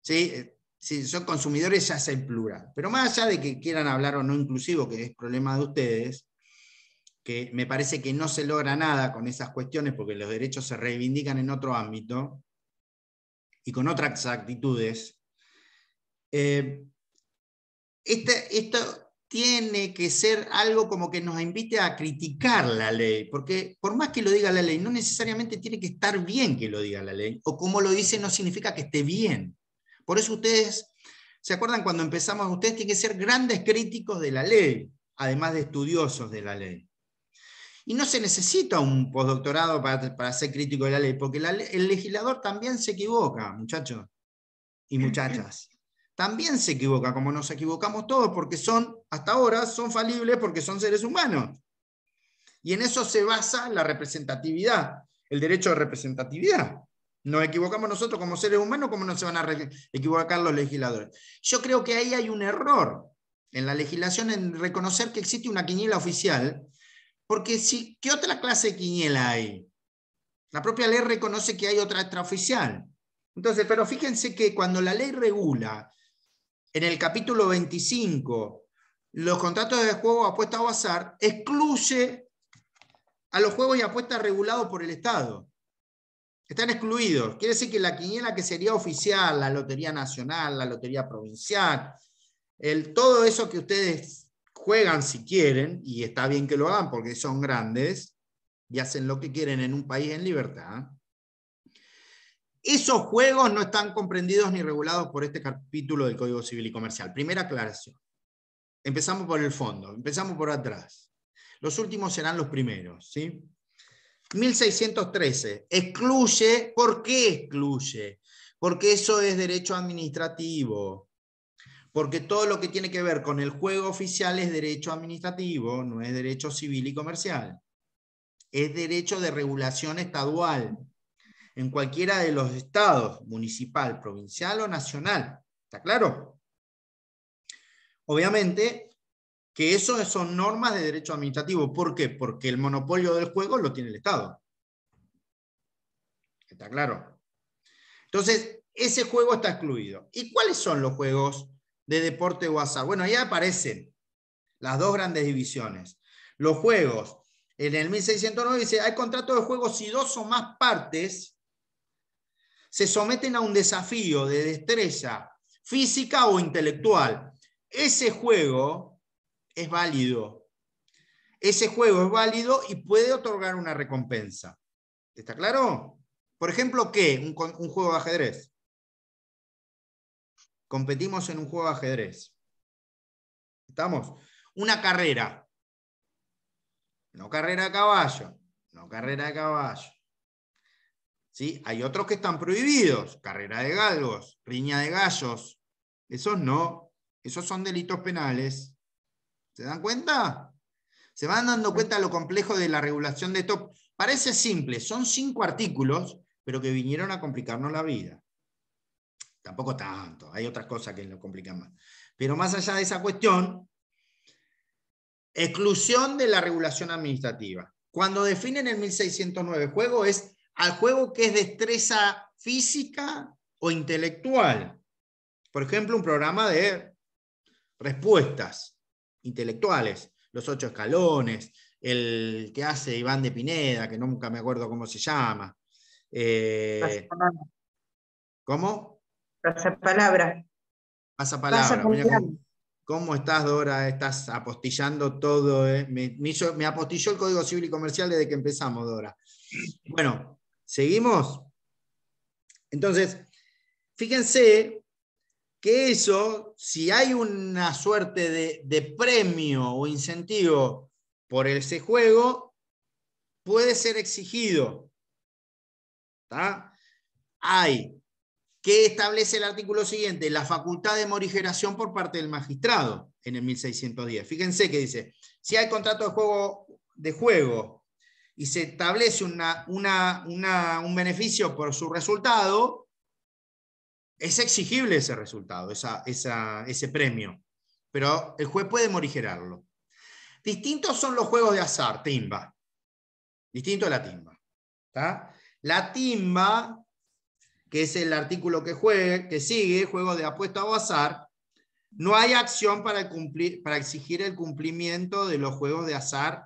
¿Sí? Eh, si son consumidores ya sea el plural, pero más allá de que quieran hablar o no inclusivo, que es problema de ustedes, que me parece que no se logra nada con esas cuestiones porque los derechos se reivindican en otro ámbito y con otras actitudes, eh, esto tiene que ser algo como que nos invite a criticar la ley, porque por más que lo diga la ley, no necesariamente tiene que estar bien que lo diga la ley, o como lo dice no significa que esté bien. Por eso ustedes, ¿se acuerdan cuando empezamos? Ustedes tienen que ser grandes críticos de la ley, además de estudiosos de la ley. Y no se necesita un postdoctorado para, ser crítico de la ley, porque el legislador también se equivoca, muchachos y muchachas también se equivoca, como nos equivocamos todos, porque son, hasta ahora, son falibles porque son seres humanos. Y en eso se basa la representatividad, el derecho de representatividad. Nos equivocamos nosotros como seres humanos, ¿cómo no se van a equivocar los legisladores? Yo creo que ahí hay un error en la legislación en reconocer que existe una quiniela oficial, porque si, ¿qué otra clase de quiniela hay? La propia ley reconoce que hay otra extraoficial. Entonces, pero fíjense que cuando la ley regula en el capítulo 25, los contratos de juego apuesta o azar, excluye a los juegos y apuestas regulados por el Estado. Están excluidos. Quiere decir que la quiniela que sería oficial, la Lotería Nacional, la Lotería Provincial, el, todo eso que ustedes juegan si quieren, y está bien que lo hagan porque son grandes y hacen lo que quieren en un país en libertad, esos juegos no están comprendidos ni regulados por este capítulo del Código Civil y Comercial. Primera aclaración. Empezamos por el fondo, empezamos por atrás. Los últimos serán los primeros. ¿sí? 1613. Excluye, ¿por qué excluye? Porque eso es derecho administrativo. Porque todo lo que tiene que ver con el juego oficial es derecho administrativo, no es derecho civil y comercial. Es derecho de regulación estadual en cualquiera de los estados, municipal, provincial o nacional. ¿Está claro? Obviamente que eso son normas de derecho administrativo. ¿Por qué? Porque el monopolio del juego lo tiene el Estado. ¿Está claro? Entonces, ese juego está excluido. ¿Y cuáles son los juegos de deporte o Bueno, ahí aparecen las dos grandes divisiones. Los juegos, en el 1609 dice, hay contrato de juego si dos o más partes se someten a un desafío de destreza física o intelectual. Ese juego es válido. Ese juego es válido y puede otorgar una recompensa. ¿Está claro? Por ejemplo, ¿qué? Un, un juego de ajedrez. Competimos en un juego de ajedrez. ¿Estamos? Una carrera. No carrera de caballo. No carrera de caballo. Hay otros que están prohibidos, carrera de galgos, riña de gallos, esos no, esos son delitos penales. ¿Se dan cuenta? Se van dando cuenta lo complejo de la regulación de esto. Parece simple, son cinco artículos, pero que vinieron a complicarnos la vida. Tampoco tanto, hay otras cosas que nos complican más. Pero más allá de esa cuestión, exclusión de la regulación administrativa. Cuando definen el 1609 juego es al juego que es destreza física o intelectual. Por ejemplo, un programa de respuestas intelectuales, los ocho escalones, el que hace Iván de Pineda, que nunca me acuerdo cómo se llama. Eh, ¿Cómo? Pasapalabra. Pasapalabra. palabra. ¿Cómo estás, Dora? Estás apostillando todo. Eh. me apostilló el Código Civil y Comercial desde que empezamos, Dora. Bueno, ¿Seguimos? Entonces, fíjense que eso, si hay una suerte de, premio o incentivo por ese juego, puede ser exigido. ¿Está? Hay que establece el artículo siguiente, la facultad de morigeración por parte del magistrado en el 1610. Fíjense que dice, si hay contrato de juego, de juego y se establece un beneficio por su resultado, es exigible ese resultado, ese premio, pero el juez puede morigerarlo. Distintos son los juegos de azar, timba. Distinto a la timba. La timba, que es el artículo que, que sigue, juego de apuesta o azar, no hay acción para exigir el cumplimiento de los juegos de azar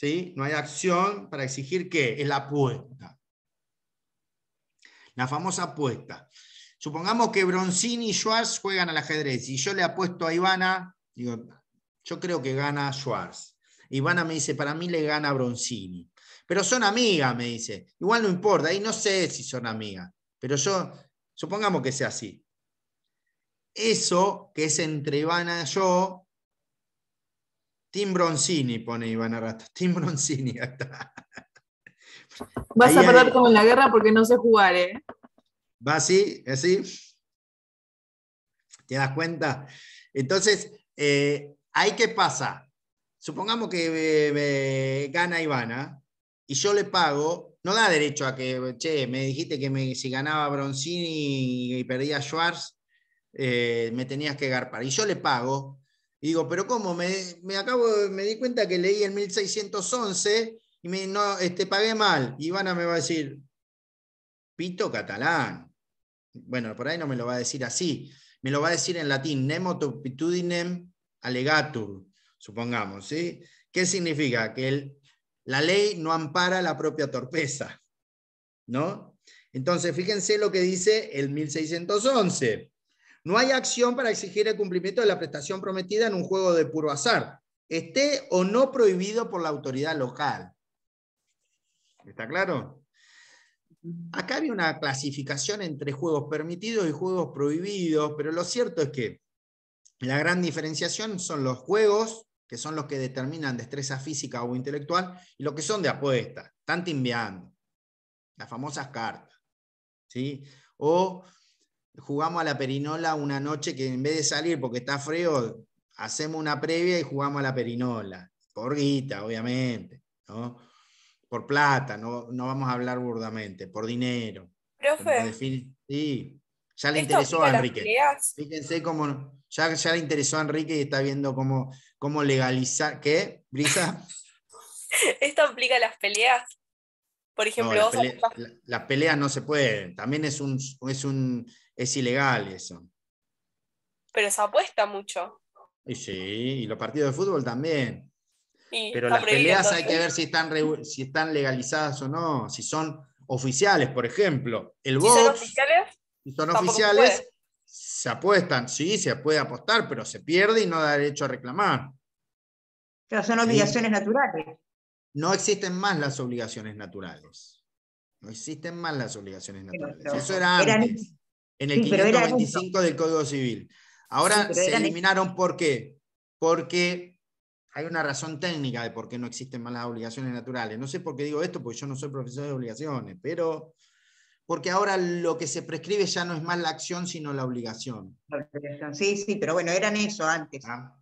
¿sí? No hay acción para exigir qué? Es la apuesta. La famosa apuesta. Supongamos que Bronzini y Schwartz juegan al ajedrez y yo le apuesto a Ivana, digo, yo creo que gana Schwartz. Ivana me dice, para mí le gana Bronzini. Pero son amigas, me dice. Igual no importa, ahí no sé si son amigas. Pero yo, supongamos que sea así. Eso que es entre Ivana y yo, Tim Bronzini, pone Ivana Rato. Tim Bronzini, ahí Vas a perder como en la guerra porque no sé jugar, ¿eh? Va así, así. Eh, ¿Te das cuenta? Entonces, eh, ¿ahí qué pasa? Supongamos que eh, gana Ivana ¿ah? y yo le pago, no da derecho a que, che, me dijiste que si ganaba Bronzini y, perdía Schwartz, me tenías que garpar. Y yo le pago y digo, pero ¿cómo? Me, acabo, me di cuenta que leí el 1611 y me no, este, pagué mal. Ivana me va a decir, pito catalán. Bueno, por ahí no me lo va a decir así. Me lo va a decir en latín, nemo tupitudinem alegatur supongamos, ¿sí? ¿Qué significa? Que el, la ley no ampara la propia torpeza, ¿no? Entonces, fíjense lo que dice el 1611. No hay acción para exigir el cumplimiento de la prestación prometida en un juego de puro azar, esté o no prohibido por la autoridad local. ¿Está claro? Acá hay una clasificación entre juegos permitidos y juegos prohibidos, pero lo cierto es que la gran diferenciación son los juegos, que son los que determinan destreza física o intelectual, y los que son de apuesta, están timbeando, las famosas cartas, ¿sí? o jugamos a la perinola una noche que en vez de salir porque está frío, hacemos una previa y jugamos a la perinola. Por guita, obviamente, ¿no? Por plata, no, no vamos a hablar burdamente, por dinero. Profe. Sí, ya le interesó a Enrique. Fíjense cómo. Ya, ya, le interesó a Enrique y está viendo cómo, cómo legalizar. ¿Qué, Brisa? ¿Esto aplica las peleas? Por ejemplo, las, peleas no se pueden. También es un, es un, es ilegal eso. Pero se apuesta mucho. Y sí, y los partidos de fútbol también. Pero las peleas hay que ver si están, si están legalizadas o no, si son oficiales, por ejemplo. El box, son oficiales, si son oficiales se apuestan, sí, se puede apostar, pero se pierde y no da derecho a reclamar. Pero son obligaciones naturales. No existen más las obligaciones naturales. No existen más las obligaciones naturales. Eso era en el 525 del Código Civil. Ahora se eliminaron, ¿por qué? Porque hay una razón técnica de por qué no existen más las obligaciones naturales. No sé por qué digo esto, porque yo no soy profesor de obligaciones, pero porque ahora lo que se prescribe ya no es más la acción, sino la obligación. Sí, sí, pero bueno, eran eso antes. Ah.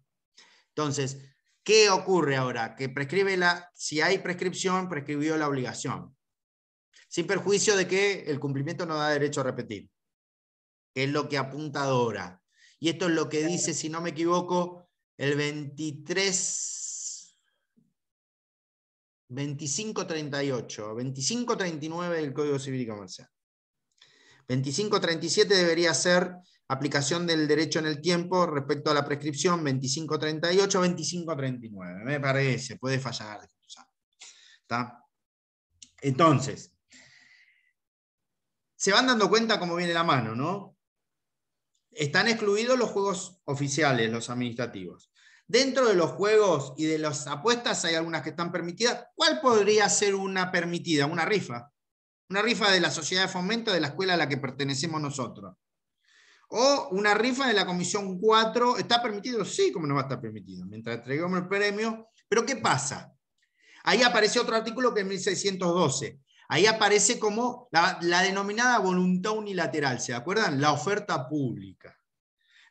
Entonces, ¿qué ocurre ahora? Que prescribe la, si hay prescripción, prescribió la obligación sin perjuicio de que el cumplimiento no da derecho a repetir es lo que apunta Dora. Y esto es lo que dice, si no me equivoco, el 23, 2538, 2539 del Código Civil y Comercial. 2537 debería ser aplicación del derecho en el tiempo respecto a la prescripción 2538, 2539. Me parece, puede fallar. Entonces, se van dando cuenta cómo viene la mano, ¿no? Están excluidos los juegos oficiales, los administrativos. Dentro de los juegos y de las apuestas hay algunas que están permitidas. ¿Cuál podría ser una permitida? Una rifa. Una rifa de la sociedad de fomento de la escuela a la que pertenecemos nosotros. O una rifa de la Comisión 4. ¿Está permitido? Sí, como no va a estar permitido. Mientras entregamos el premio. Pero ¿qué pasa? Ahí aparece otro artículo que es 1612. Ahí aparece como la, denominada voluntad unilateral, ¿se acuerdan? La oferta pública.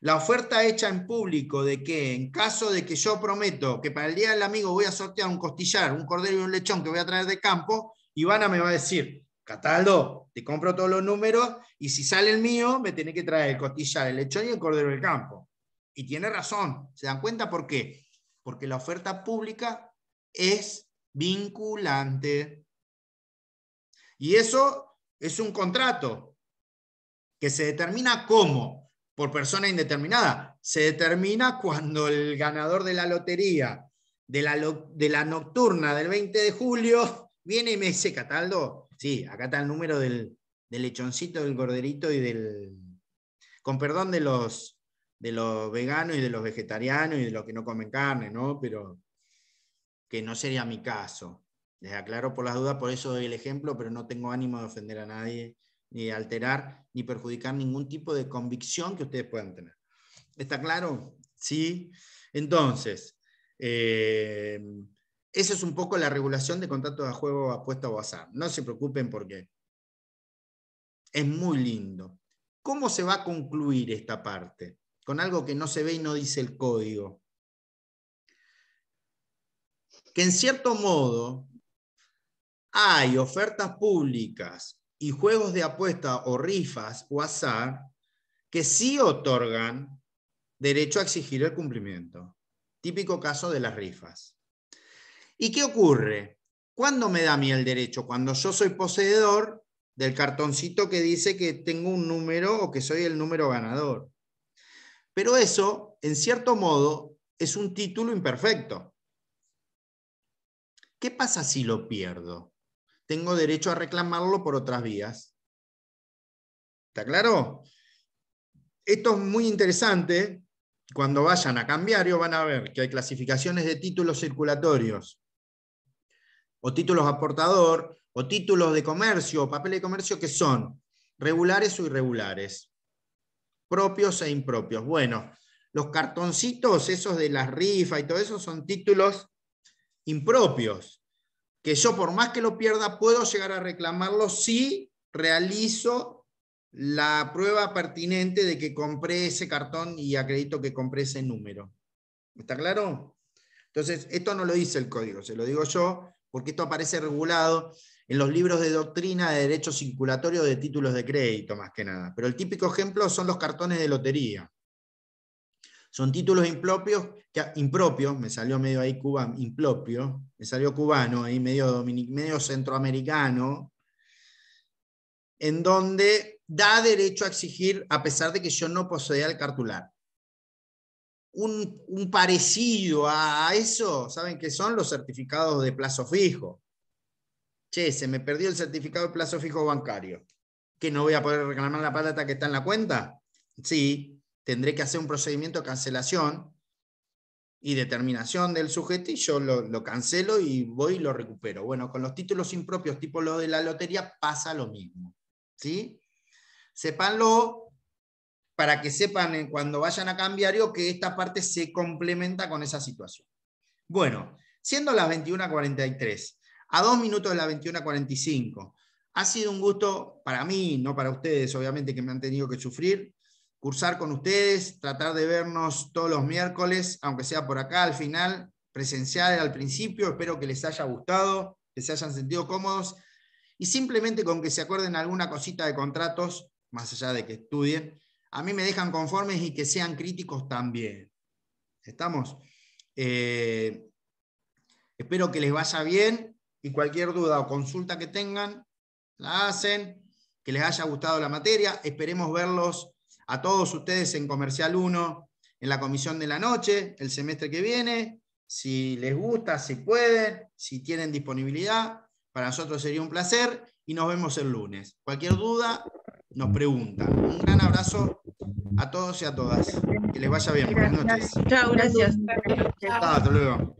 La oferta hecha en público de que en caso de que yo prometo que para el Día del Amigo voy a sortear un costillar, un cordero y un lechón que voy a traer de campo, Ivana me va a decir, Cataldo, te compro todos los números y si sale el mío, me tiene que traer el costillar, el lechón y el cordero del campo. Y tiene razón, ¿se dan cuenta por qué? Porque la oferta pública es vinculante. Y eso es un contrato que se determina cómo, por persona indeterminada, se determina cuando el ganador de la lotería de la, nocturna del 20 de julio viene y me dice, Cataldo, sí, acá está el número del, lechoncito, del gorderito y del, con perdón de los, de los veganos y de los vegetarianos y de los que no comen carne, ¿no? Pero que no sería mi caso. Les aclaro por las dudas, por eso doy el ejemplo, pero no tengo ánimo de ofender a nadie, ni de alterar, ni perjudicar ningún tipo de convicción que ustedes puedan tener. ¿Está claro? Sí. Entonces, eh, esa es un poco la regulación de contratos de juego, apuesta o azar. No se preocupen porque es muy lindo. ¿Cómo se va a concluir esta parte? Con algo que no se ve y no dice el código. Que en cierto modo, hay ofertas públicas y juegos de apuesta o rifas o azar que sí otorgan derecho a exigir el cumplimiento. Típico caso de las rifas. ¿Y qué ocurre? ¿Cuándo me da a mí el derecho? Cuando yo soy poseedor del cartoncito que dice que tengo un número o que soy el número ganador. Pero eso, en cierto modo, es un título imperfecto. ¿Qué pasa si lo pierdo? tengo derecho a reclamarlo por otras vías. ¿Está claro? Esto es muy interesante. Cuando vayan a cambiario van a ver que hay clasificaciones de títulos circulatorios o títulos aportador o títulos de comercio o papel de comercio que son regulares o irregulares, propios e impropios. Bueno, los cartoncitos, esos de las rifas y todo eso, son títulos impropios que yo por más que lo pierda puedo llegar a reclamarlo si realizo la prueba pertinente de que compré ese cartón y acredito que compré ese número. ¿Está claro? Entonces, esto no lo dice el código, se lo digo yo, porque esto aparece regulado en los libros de doctrina de derecho circulatorio de títulos de crédito, más que nada. Pero el típico ejemplo son los cartones de lotería. Son títulos impropios, que, impropios, me salió medio ahí Cuba, impropio, me salió cubano, ahí medio, medio centroamericano, en donde da derecho a exigir, a pesar de que yo no poseía el cartular. Un, parecido a, eso, ¿saben qué son los certificados de plazo fijo? Che, se me perdió el certificado de plazo fijo bancario. ¿Que no voy a poder reclamar la plata que está en la cuenta? Sí, tendré que hacer un procedimiento de cancelación y determinación del sujeto y yo lo, cancelo y voy y lo recupero. Bueno, con los títulos impropios, tipo lo de la lotería, pasa lo mismo. ¿sí? Sepanlo para que sepan eh, cuando vayan a cambiario que esta parte se complementa con esa situación. Bueno, siendo las 21.43, a dos minutos de las 21.45, ha sido un gusto para mí, no para ustedes, obviamente, que me han tenido que sufrir cursar con ustedes, tratar de vernos todos los miércoles, aunque sea por acá al final, presencial al principio. Espero que les haya gustado, que se hayan sentido cómodos y simplemente con que se acuerden alguna cosita de contratos, más allá de que estudien, a mí me dejan conformes y que sean críticos también. ¿Estamos? Eh, espero que les vaya bien y cualquier duda o consulta que tengan, la hacen, que les haya gustado la materia. Esperemos verlos a todos ustedes en Comercial 1, en la comisión de la noche, el semestre que viene. Si les gusta, si pueden, si tienen disponibilidad, para nosotros sería un placer y nos vemos el lunes. Cualquier duda, nos preguntan. Un gran abrazo a todos y a todas. Que les vaya bien. Buenas noches. Chao, gracias. hasta luego.